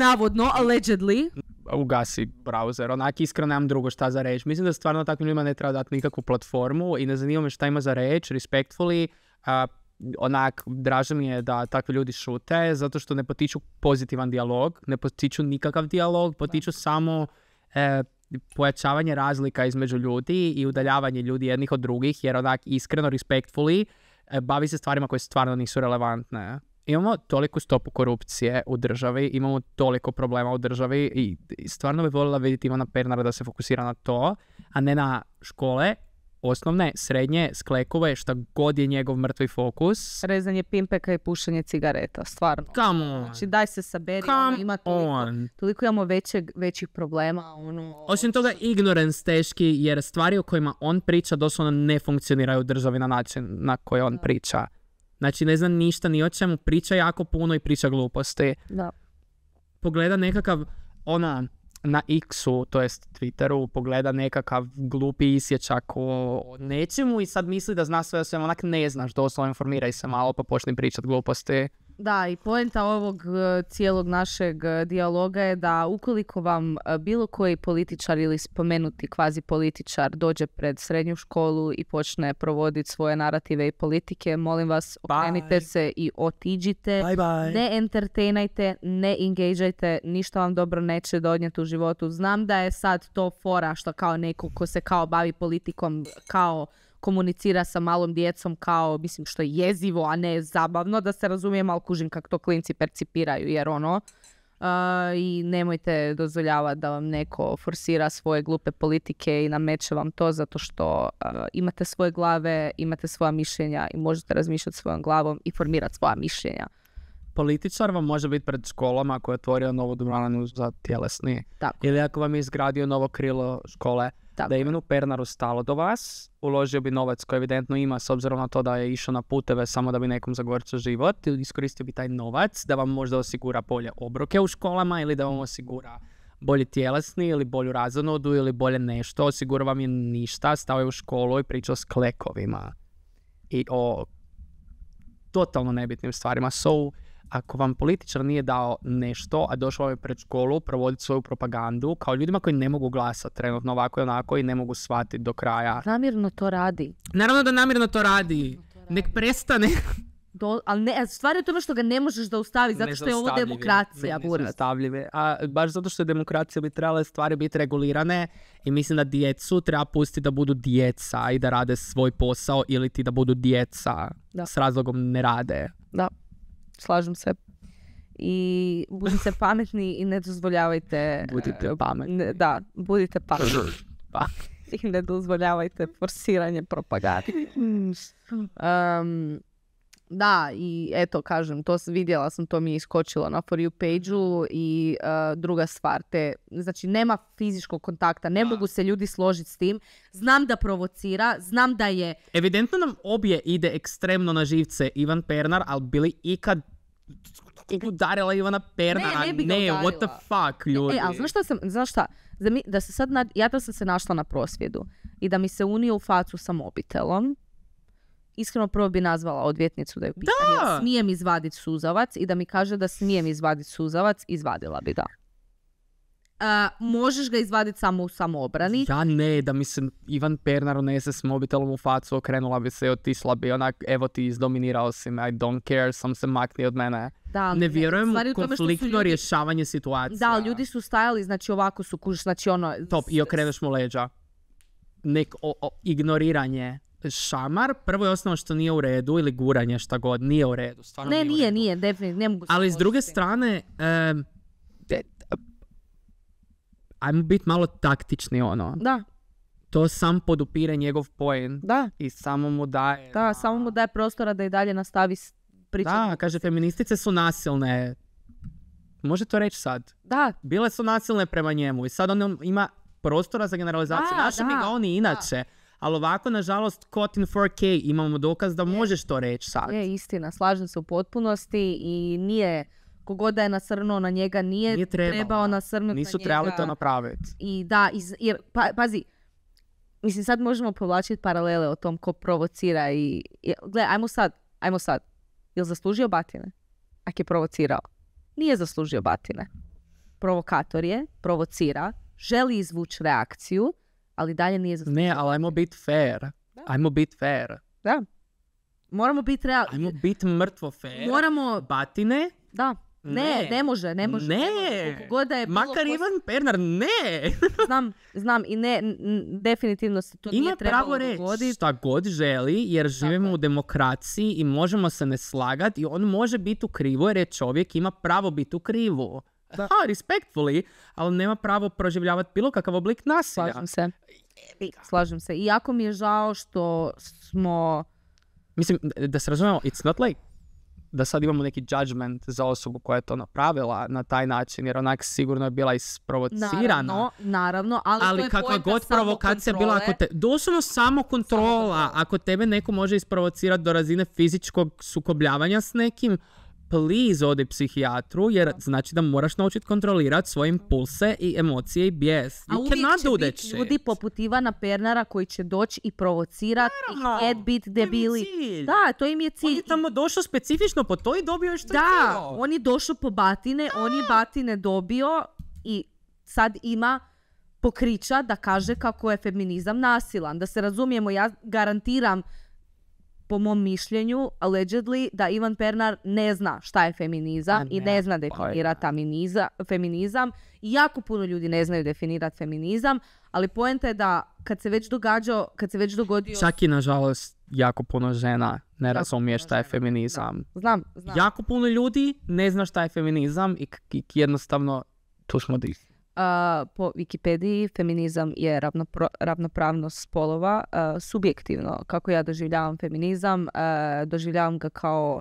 Navodno, allegedly. Ugasi browser, onak iskreno nemam drugo šta za reći. Mislim da stvarno takvim ljudima ne treba dati nikakvu platformu i ne zanima me šta ima za reći, respectfully. Uh, onak, draže mi je da takvi ljudi šute, zato što ne potiču pozitivan dijalog, ne potiču nikakav dijalog, potiču samo e, pojačavanje razlika između ljudi i udaljavanje ljudi jednih od drugih, jer onak iskreno, respectfully, e, bavi se stvarima koje stvarno nisu relevantne. Imamo toliku stopu korupcije u državi, imamo toliko problema u državi i stvarno bi voljela vidjeti Ivana Pernara da se fokusira na to, a ne na škole, osnovne, srednje, sklekove, šta god je njegov mrtvi fokus. Rezanje pimpeka i pušenje cigareta, stvarno. Come on. Znači daj se saberi, ono, Come ima toliko, on. toliko imamo većeg, većih problema. Ono, Osim toga, ignorance teški, jer stvari o kojima on priča doslovno ne funkcioniraju u državi na način na koji on priča. Znači ne zna ništa ni o čemu, priča jako puno i priča gluposti. Da. Pogleda nekakav, ona, na X-u, to jest Twitteru, pogleda nekakav glupi isječak o nečemu i sad misli da zna sve o svemu, onak ne znaš, doslovno informiraj se malo pa počni pričat gluposti. Da, i poenta ovog e, cijelog našeg e, dijaloga je da ukoliko vam e, bilo koji političar ili spomenuti kvazi političar dođe pred srednju školu i počne provoditi svoje narative i politike, molim vas, okrenite se i otiđite. Bye bye. Ne entertainajte, ne engageajte, ništa vam dobro neće donijeti u životu. Znam da je sad to fora što kao neko ko se kao bavi politikom, kao komunicira sa malom djecom kao, mislim, što je jezivo, a ne zabavno, da se razumije malo kužim kako to klinci percipiraju, jer ono, i nemojte dozvoljavati da vam neko forsira svoje glupe politike i nameće vam to zato što imate svoje glave, imate svoja mišljenja i možete razmišljati svojom glavom i formirati svoja mišljenja. Političar vam može biti pred školama ako je otvorio novu dvoranu za tjelesni. Tako. Ili ako vam je izgradio novo krilo škole tako. Da je imenu Pernaru stalo do vas, uložio bi novac koji evidentno ima s obzirom na to da je išao na puteve samo da bi nekom zagorčio život, iskoristio bi taj novac da vam možda osigura bolje obroke u školama ili da vam osigura bolji tjelesni ili bolju razonodu ili bolje nešto, osigura vam je ništa, stao je u školu i pričao s klekovima i o totalno nebitnim stvarima. So, ako vam političar nije dao nešto, a došao vam je pred školu provoditi svoju propagandu, kao ljudima koji ne mogu glasati trenutno ovako i onako i ne mogu shvatiti do kraja. Namjerno to radi. Naravno da namjerno to radi. Nek prestane. Do, ali ne, stvar je tome što ga ne možeš zaustaviti, zato što je ovo demokracija, Buras. A baš zato što je demokracija bi trebala stvari biti regulirane i mislim da djecu treba pustiti da budu djeca i da rade svoj posao ili ti da budu djeca da. s razlogom ne rade. Da slažem se. I budite pametni i ne dozvoljavajte... Budite eh, pametni. Ne, da, budite pametni. Pa. I ne dozvoljavajte forsiranje propagande. Da, i eto, kažem, to vidjela sam, to mi je iskočilo na For You page i e, druga stvar, te, znači nema fizičkog kontakta, ne mogu se ljudi složiti s tim, znam da provocira, znam da je... Evidentno nam obje ide ekstremno na živce Ivan Pernar, ali bili ikad udarila Ivana Pernara, ne, ne, what the fuck, e, ljudi. E, ali znaš šta mi, da se sad, ja da sam se našla na prosvjedu i da mi se unio u facu sa mobitelom, iskreno prvo bi nazvala odvjetnicu da ju pitam. Da. Smijem izvadit suzavac i da mi kaže da smijem izvadit suzavac, izvadila bi da. možeš ga izvadit samo u samoobrani. Ja ne, da mislim Ivan Pernar unese s mobitelom u facu, okrenula bi se i otisla bi onak, evo ti izdominirao si me, I don't care, sam se makni od mene. Da, ne vjerujem u konfliktno ljudi... rješavanje situacije. Da, ljudi su stajali, znači ovako su kuš, znači ono... Top, i okreneš mu leđa. Nek ignoriranje šamar, prvo je osnovno što nije u redu ili guranje šta god, nije u redu. Stvarno ne, nije, nije, nije definitivno. Ne mogu Ali s druge strane, um, ajmo biti malo taktični ono. Da. To sam podupire njegov poen. Da. I samo mu daje. Da, ono. samo mu daje prostora da i dalje nastavi pričati. Da, kaže, feministice su nasilne. Može to reći sad. Da. Bile su nasilne prema njemu i sad on ima prostora za generalizaciju. Da, Naši mi ga oni inače ali ovako, nažalost, in 4K imamo dokaz da e. možeš to reći sad. Je, istina, slažem se u potpunosti i nije, kogod da je nasrnuo na njega, nije, trebao nasrnuti na njega. Nisu trebali to napraviti. I da, jer, pa, pazi, mislim sad možemo povlačiti paralele o tom ko provocira i, Glej ajmo sad, ajmo sad, jel zaslužio batine? Ak je provocirao. Nije zaslužio batine. Provokator je, provocira, želi izvući reakciju, ali dalje nije zaslužio. Ne, ali ajmo biti fair. Da. Ajmo biti fair. Da. Moramo biti realni. Ajmo biti mrtvo fair. Moramo... Batine. Da. Ne, ne, može, ne može. Ne, je makar Ivan Pernar, ne. znam, znam i ne, definitivno se to Ima pravo reći šta god želi, jer živimo u demokraciji i možemo se ne slagati i on može biti u krivu jer je čovjek ima pravo biti u krivu. Da. respectfully, ali nema pravo proživljavati bilo kakav oblik nasilja. Slažem se. Slažem se. I jako mi je žao što smo... Mislim, da se razumemo, it's not like da sad imamo neki judgment za osobu koja je to napravila na taj način, jer onak sigurno je bila isprovocirana. Naravno, naravno, ali, ali to je kakva god provokacija bila, ako te, doslovno samo kontrola, ako tebe neko može isprovocirati do razine fizičkog sukobljavanja s nekim, please odi psihijatru jer znači da moraš naučiti kontrolirati svoje impulse mhm. i emocije i bijes. A uvijek će biti ljudi poput Ivana Pernara koji će doći i provocirati i head bit debili. Da, to im je cilj. On je tamo došao specifično po to i dobio što da, je Da, on je došao po batine, on je batine dobio i sad ima pokrića da kaže kako je feminizam nasilan. Da se razumijemo, ja garantiram po mom mišljenju, allegedly, da Ivan Pernar ne zna šta je feminizam i ne zna pa definirati feminizam. Jako puno ljudi ne znaju definirati feminizam, ali poenta je da kad se već događao, kad se već dogodio... Čak i, nažalost, jako puno žena ne razumije šta je feminizam. Znam, znam. Jako puno ljudi ne zna šta je feminizam i, jednostavno tu smo po Wikipediji feminizam je ravnopravnost spolova subjektivno. Kako ja doživljavam feminizam, doživljavam ga kao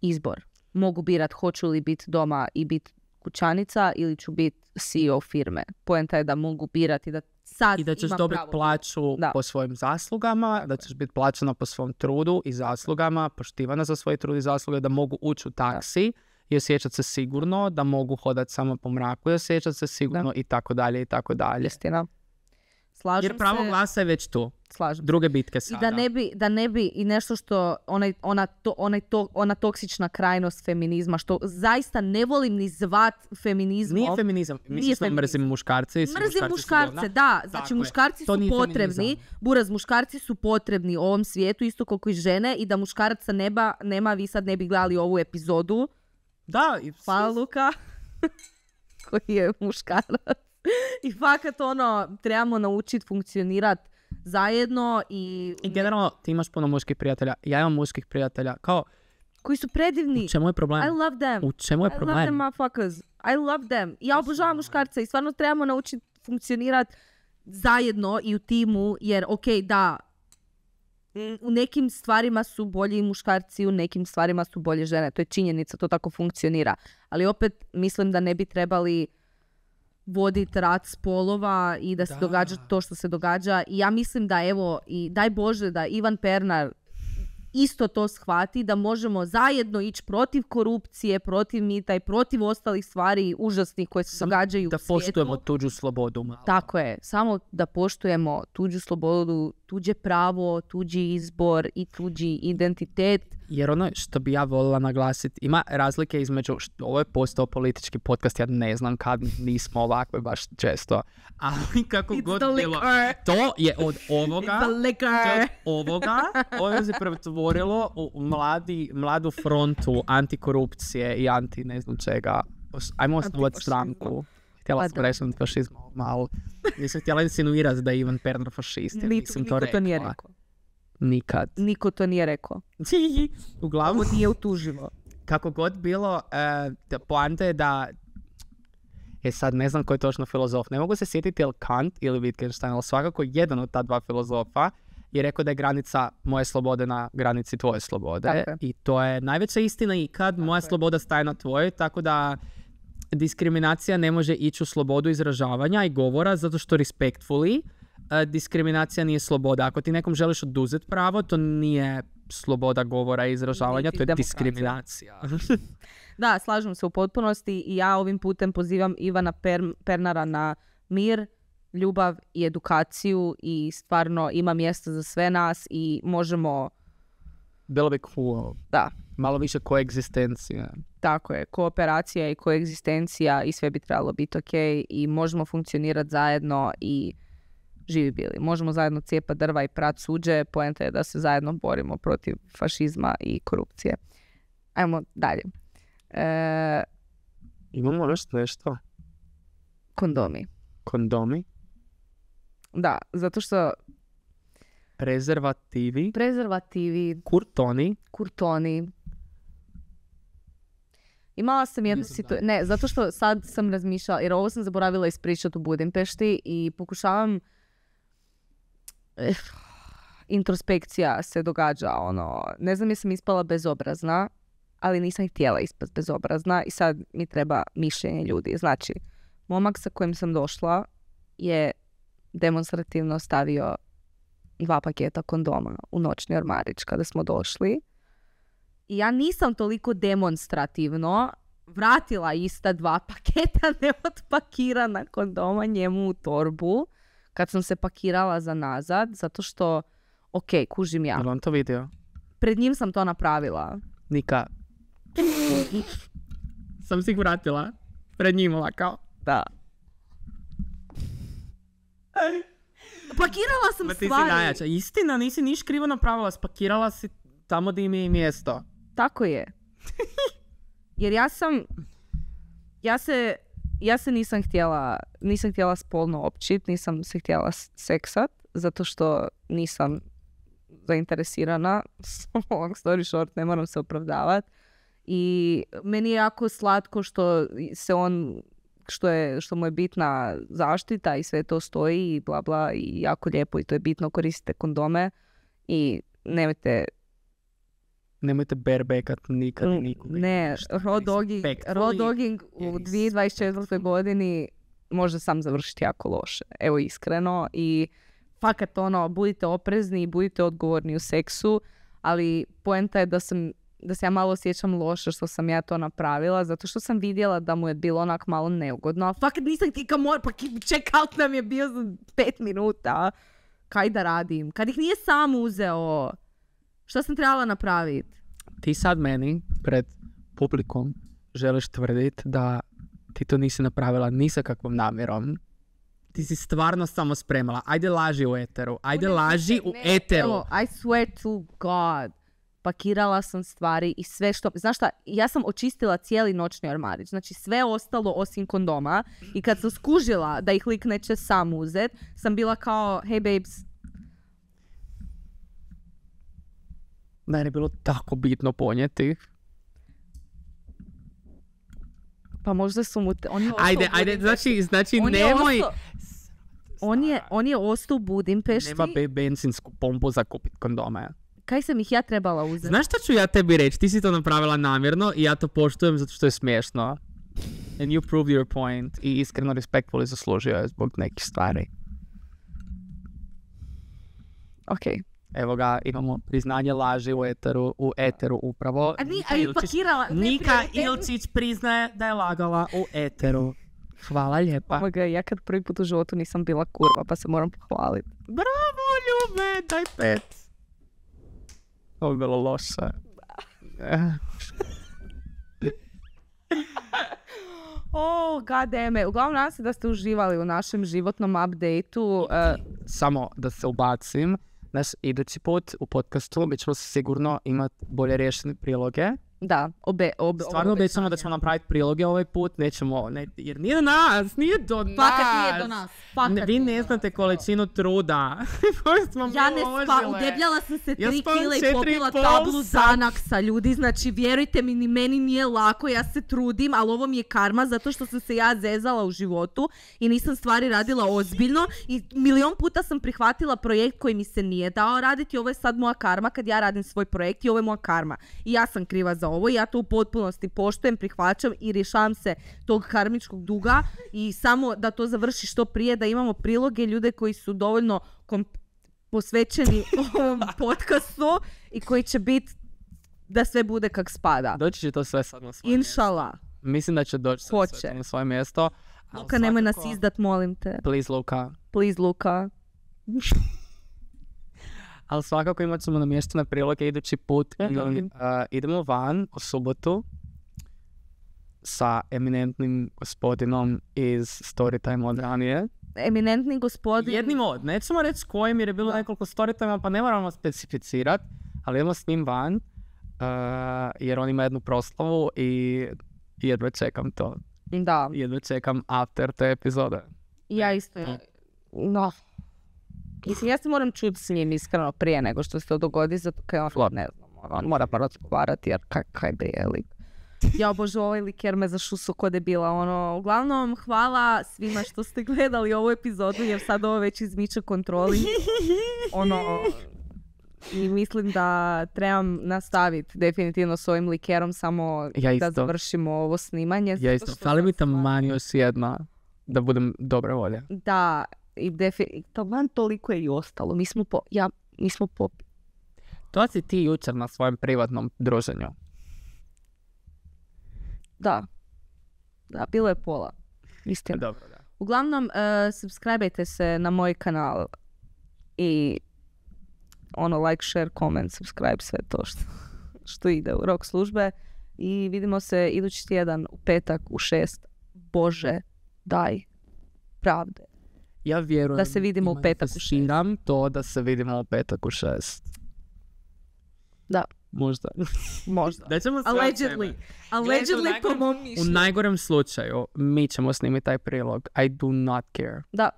izbor. Mogu birat hoću li biti doma i biti kućanica ili ću biti CEO firme. Poenta je da mogu birati da sad I da ćeš dobiti plaću po svojim zaslugama, da ćeš biti plaćena po svom trudu i zaslugama, poštivana za svoje trudi i zasluge, da mogu ući u taksi i osjećat se sigurno, da mogu hodati samo po mraku i osjećat se sigurno i tako dalje i tako dalje. Istina. Slažem Jer pravo se... glasa je već tu. Slažem. Druge bitke sada. I da ne bi, da ne bi i nešto što onaj, ona, to, onaj to, ona toksična krajnost feminizma, što zaista ne volim ni zvat feminizmom. Nije feminizam. Mislim mrzim muškarce. mrzim muškarce, muškarce da. Znači Tako muškarci su potrebni. Feminizam. Buraz, muškarci su potrebni u ovom svijetu isto koliko i žene i da muškarca neba nema, vi sad ne bi gledali ovu epizodu da. I... luka koji je muškarac. I fakat ono, trebamo naučit funkcionirat zajedno i... I generalno ti imaš puno muških prijatelja, ja imam muških prijatelja, kao... Koji su predivni. U čemu je problem? I love them. U čemu je problem? I love them, motherfuckers. I love them. Ja obožavam muškarca i stvarno trebamo naučiti funkcionirat zajedno i u timu, jer ok, da, u nekim stvarima su bolji muškarci, u nekim stvarima su bolje žene. To je činjenica, to tako funkcionira. Ali opet mislim da ne bi trebali voditi rat spolova i da, se događa to što se događa. I ja mislim da evo, i daj Bože da Ivan Pernar isto to shvati da možemo zajedno ići protiv korupcije, protiv mita i protiv ostalih stvari užasnih koje se događaju da u svijetu. Da poštujemo tuđu slobodu. Tako je, samo da poštujemo tuđu slobodu, tuđe pravo, tuđi izbor i tuđi identitet jer ono što bi ja volila naglasiti, ima razlike između, ovo je postao politički podcast, ja ne znam kad nismo ovakve baš često, ali kako It's god bilo, to je od ovoga, to od ovoga, ovo se pretvorilo u mladi, mladu frontu antikorupcije i anti ne znam čega. Ajmo osnovati stranku. Htjela pa sam reći fašizmu, ali Nisam htjela insinuirati da je Ivan Pernar fašist. Nisam to rekla. nije Nikad. Niko to nije rekao. Uglavnom nije utuživo. Kako god bilo, uh, poanta je da E sad ne znam koji je točno filozof. Ne mogu se sjetiti ili Kant ili Wittgenstein, ali svakako jedan od ta dva filozofa je rekao da je granica moje slobode na granici tvoje slobode. I to je najveća istina ikad. Moja sloboda staje na tvojoj, tako da diskriminacija ne može ići u slobodu izražavanja i govora zato što respectfully E, diskriminacija nije sloboda. Ako ti nekom želiš oduzeti pravo, to nije sloboda govora i izražavanja, to je diskriminacija. da, slažem se u potpunosti i ja ovim putem pozivam Ivana Pernara na mir, ljubav i edukaciju i stvarno ima mjesta za sve nas i možemo... Bilo bi cool. Da. Malo više koegzistencija. Tako je, kooperacija i koegzistencija i sve bi trebalo biti ok i možemo funkcionirati zajedno i živi bili. Možemo zajedno cijepa drva i prat suđe, poenta je da se zajedno borimo protiv fašizma i korupcije. Ajmo dalje. E... Imamo još nešto? Kondomi. Kondomi? Da, zato što... Prezervativi. Prezervativi. Kurtoni. Kurtoni. Imala sam jednu situaciju, ne, zato što sad sam razmišljala, jer ovo sam zaboravila ispričati u Budimpešti i pokušavam Eh, introspekcija se događa, ono, ne znam jesam ispala bezobrazna, ali nisam htjela ispast bezobrazna i sad mi treba mišljenje ljudi. Znači, momak sa kojim sam došla je demonstrativno stavio dva paketa kondoma u noćni ormarić kada smo došli. I ja nisam toliko demonstrativno vratila ista dva paketa neotpakirana kondoma njemu u torbu kad sam se pakirala za nazad, zato što, ok, kužim ja. Jel on to vidio? Pred njim sam to napravila. Nika. sam si ih vratila. Pred njim kao. Da. Pakirala sam Ma ti si najjača. Istina, nisi niš krivo napravila. Spakirala si tamo gdje im je mjesto. Tako je. Jer ja sam... Ja se ja se nisam htjela, nisam htjela spolno općit, nisam se htjela seksat, zato što nisam zainteresirana. Long story short, ne moram se opravdavat. I meni je jako slatko što se on, što, je, što mu je bitna zaštita i sve to stoji i bla bla i jako lijepo i to je bitno, koristite kondome i nemojte nemojte barebackat nikad nikoga. Ne, raw dogging, u 2024. godini može sam završiti jako loše. Evo iskreno i fakat ono, budite oprezni i budite odgovorni u seksu, ali poenta je da sam da se ja malo osjećam loše što sam ja to napravila, zato što sam vidjela da mu je bilo onak malo neugodno. A fakat nisam tika mor, pa check out nam je bio za pet minuta. Kaj da radim? Kad ih nije sam uzeo, Šta sam trebala napraviti? Ti sad meni pred publikom želiš tvrditi da ti to nisi napravila ni sa kakvom namjerom. Ti si stvarno samo spremala. Ajde laži u eteru. Ajde laži u eteru. Evo, I swear to God. Pakirala sam stvari i sve što... Znaš šta, ja sam očistila cijeli noćni ormarić. Znači sve ostalo osim kondoma. I kad sam skužila da ih lik neće sam uzet, sam bila kao, hey babes, meni je bilo tako bitno ponijeti. Pa možda su mu... Te, on ajde, ajde, znači, znači on nemoj... on, je, on je ostao u Budimpešti. Nema benzinsku pompu za kupit kondome. Kaj sam ih ja trebala uzeti? Znaš šta ću ja tebi reći? Ti si to napravila namjerno i ja to poštujem zato što je smiješno. And you proved your point. I iskreno respectfully, zaslužio je zbog nekih stvari. Okej. Evo ga, imamo priznanje laži u eteru, u eteru upravo. A, Ilčić, Nika Ilčić priznaje da je lagala u eteru. Hvala lijepa. ja kad prvi put u životu nisam bila kurva, pa se moram pohvaliti. Bravo, ljube, daj pet. Ovo je bilo loše. oh, god Uglavnom, nadam se da ste uživali u našem životnom update-u. Samo da se ubacim naš idući put u podcastu, mi ćemo sigurno imati bolje rješene priloge da, obe, obe, Stvarno obećamo da ćemo napraviti priloge ovaj put, nećemo, ne, jer nije do nas, nije do nas. nije do nas. ne, vi ne znate količinu truda. smo ja ne spa, udebljala sam se ja tri kile i popila tablu zanaksa, ljudi. Znači, vjerujte mi, ni meni nije lako, ja se trudim, ali ovo mi je karma zato što sam se ja zezala u životu i nisam stvari radila ozbiljno i milion puta sam prihvatila projekt koji mi se nije dao raditi. Ovo je sad moja karma kad ja radim svoj projekt i ovo je moja karma. I ja sam kriva za ovo ja to u potpunosti poštujem, prihvaćam i rješavam se tog karmičkog duga i samo da to završi što prije, da imamo priloge ljude koji su dovoljno posvećeni ovom podcastu i koji će biti da sve bude kak spada. Doći će to sve sad na svoje Inšala. Mislim da će doći sve, na svoje mjesto. Luka, nemoj nas izdat, molim te. Please, Luka. Please, Luka. ali svakako imat ćemo na priloge idući put. E, I, uh, idemo van u subotu sa eminentnim gospodinom iz Storytime od ranije. Eminentni gospodin... Jednim od, nećemo reći kojim jer je bilo nekoliko storytime pa ne moramo specificirat, ali idemo s njim van jer on ima jednu proslavu i jedva čekam to. Da. Jedva čekam after te epizode. Ja isto. No, Mislim, ja se moram čuti s njim iskreno prije nego što se to dogodi, zato kao, ono, ne znam, ono, on mora pa razgovarati jer kaj, kaj bi je lik. Ja obožu ovaj lik jer me zašusu bila ono. Uglavnom, hvala svima što ste gledali ovu epizodu jer sad ovo već izmiče kontroli. Ono, i mislim da trebam nastaviti definitivno s ovim likerom samo ja da završimo ovo snimanje. Ja isto, ali mi tamo jedna da budem dobra volje. Da, i van toliko je i ostalo. Mi smo, po, ja, mi smo po... To si ti jučer na svojem privatnom druženju. Da. Da, bilo je pola. Istina. Dobro, da. Uglavnom, uh, se na moj kanal i ono like, share, comment, subscribe, sve to što, što ide u rok službe. I vidimo se idući tjedan u petak u šest. Bože, daj pravde. Ja vjerujem da se vidimo u petak u šest. to da se vidimo u petak u šest. Da. Možda. Možda. Da ćemo Allegedly. Allegedly po mom U najgorem slučaju, mi ćemo snimiti taj prilog. I do not care. Da,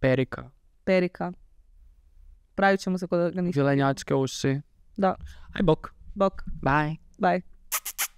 Perika. perika. Pravit ćemo se kod da uši. Da, Aj bok. bok, Bye. bye.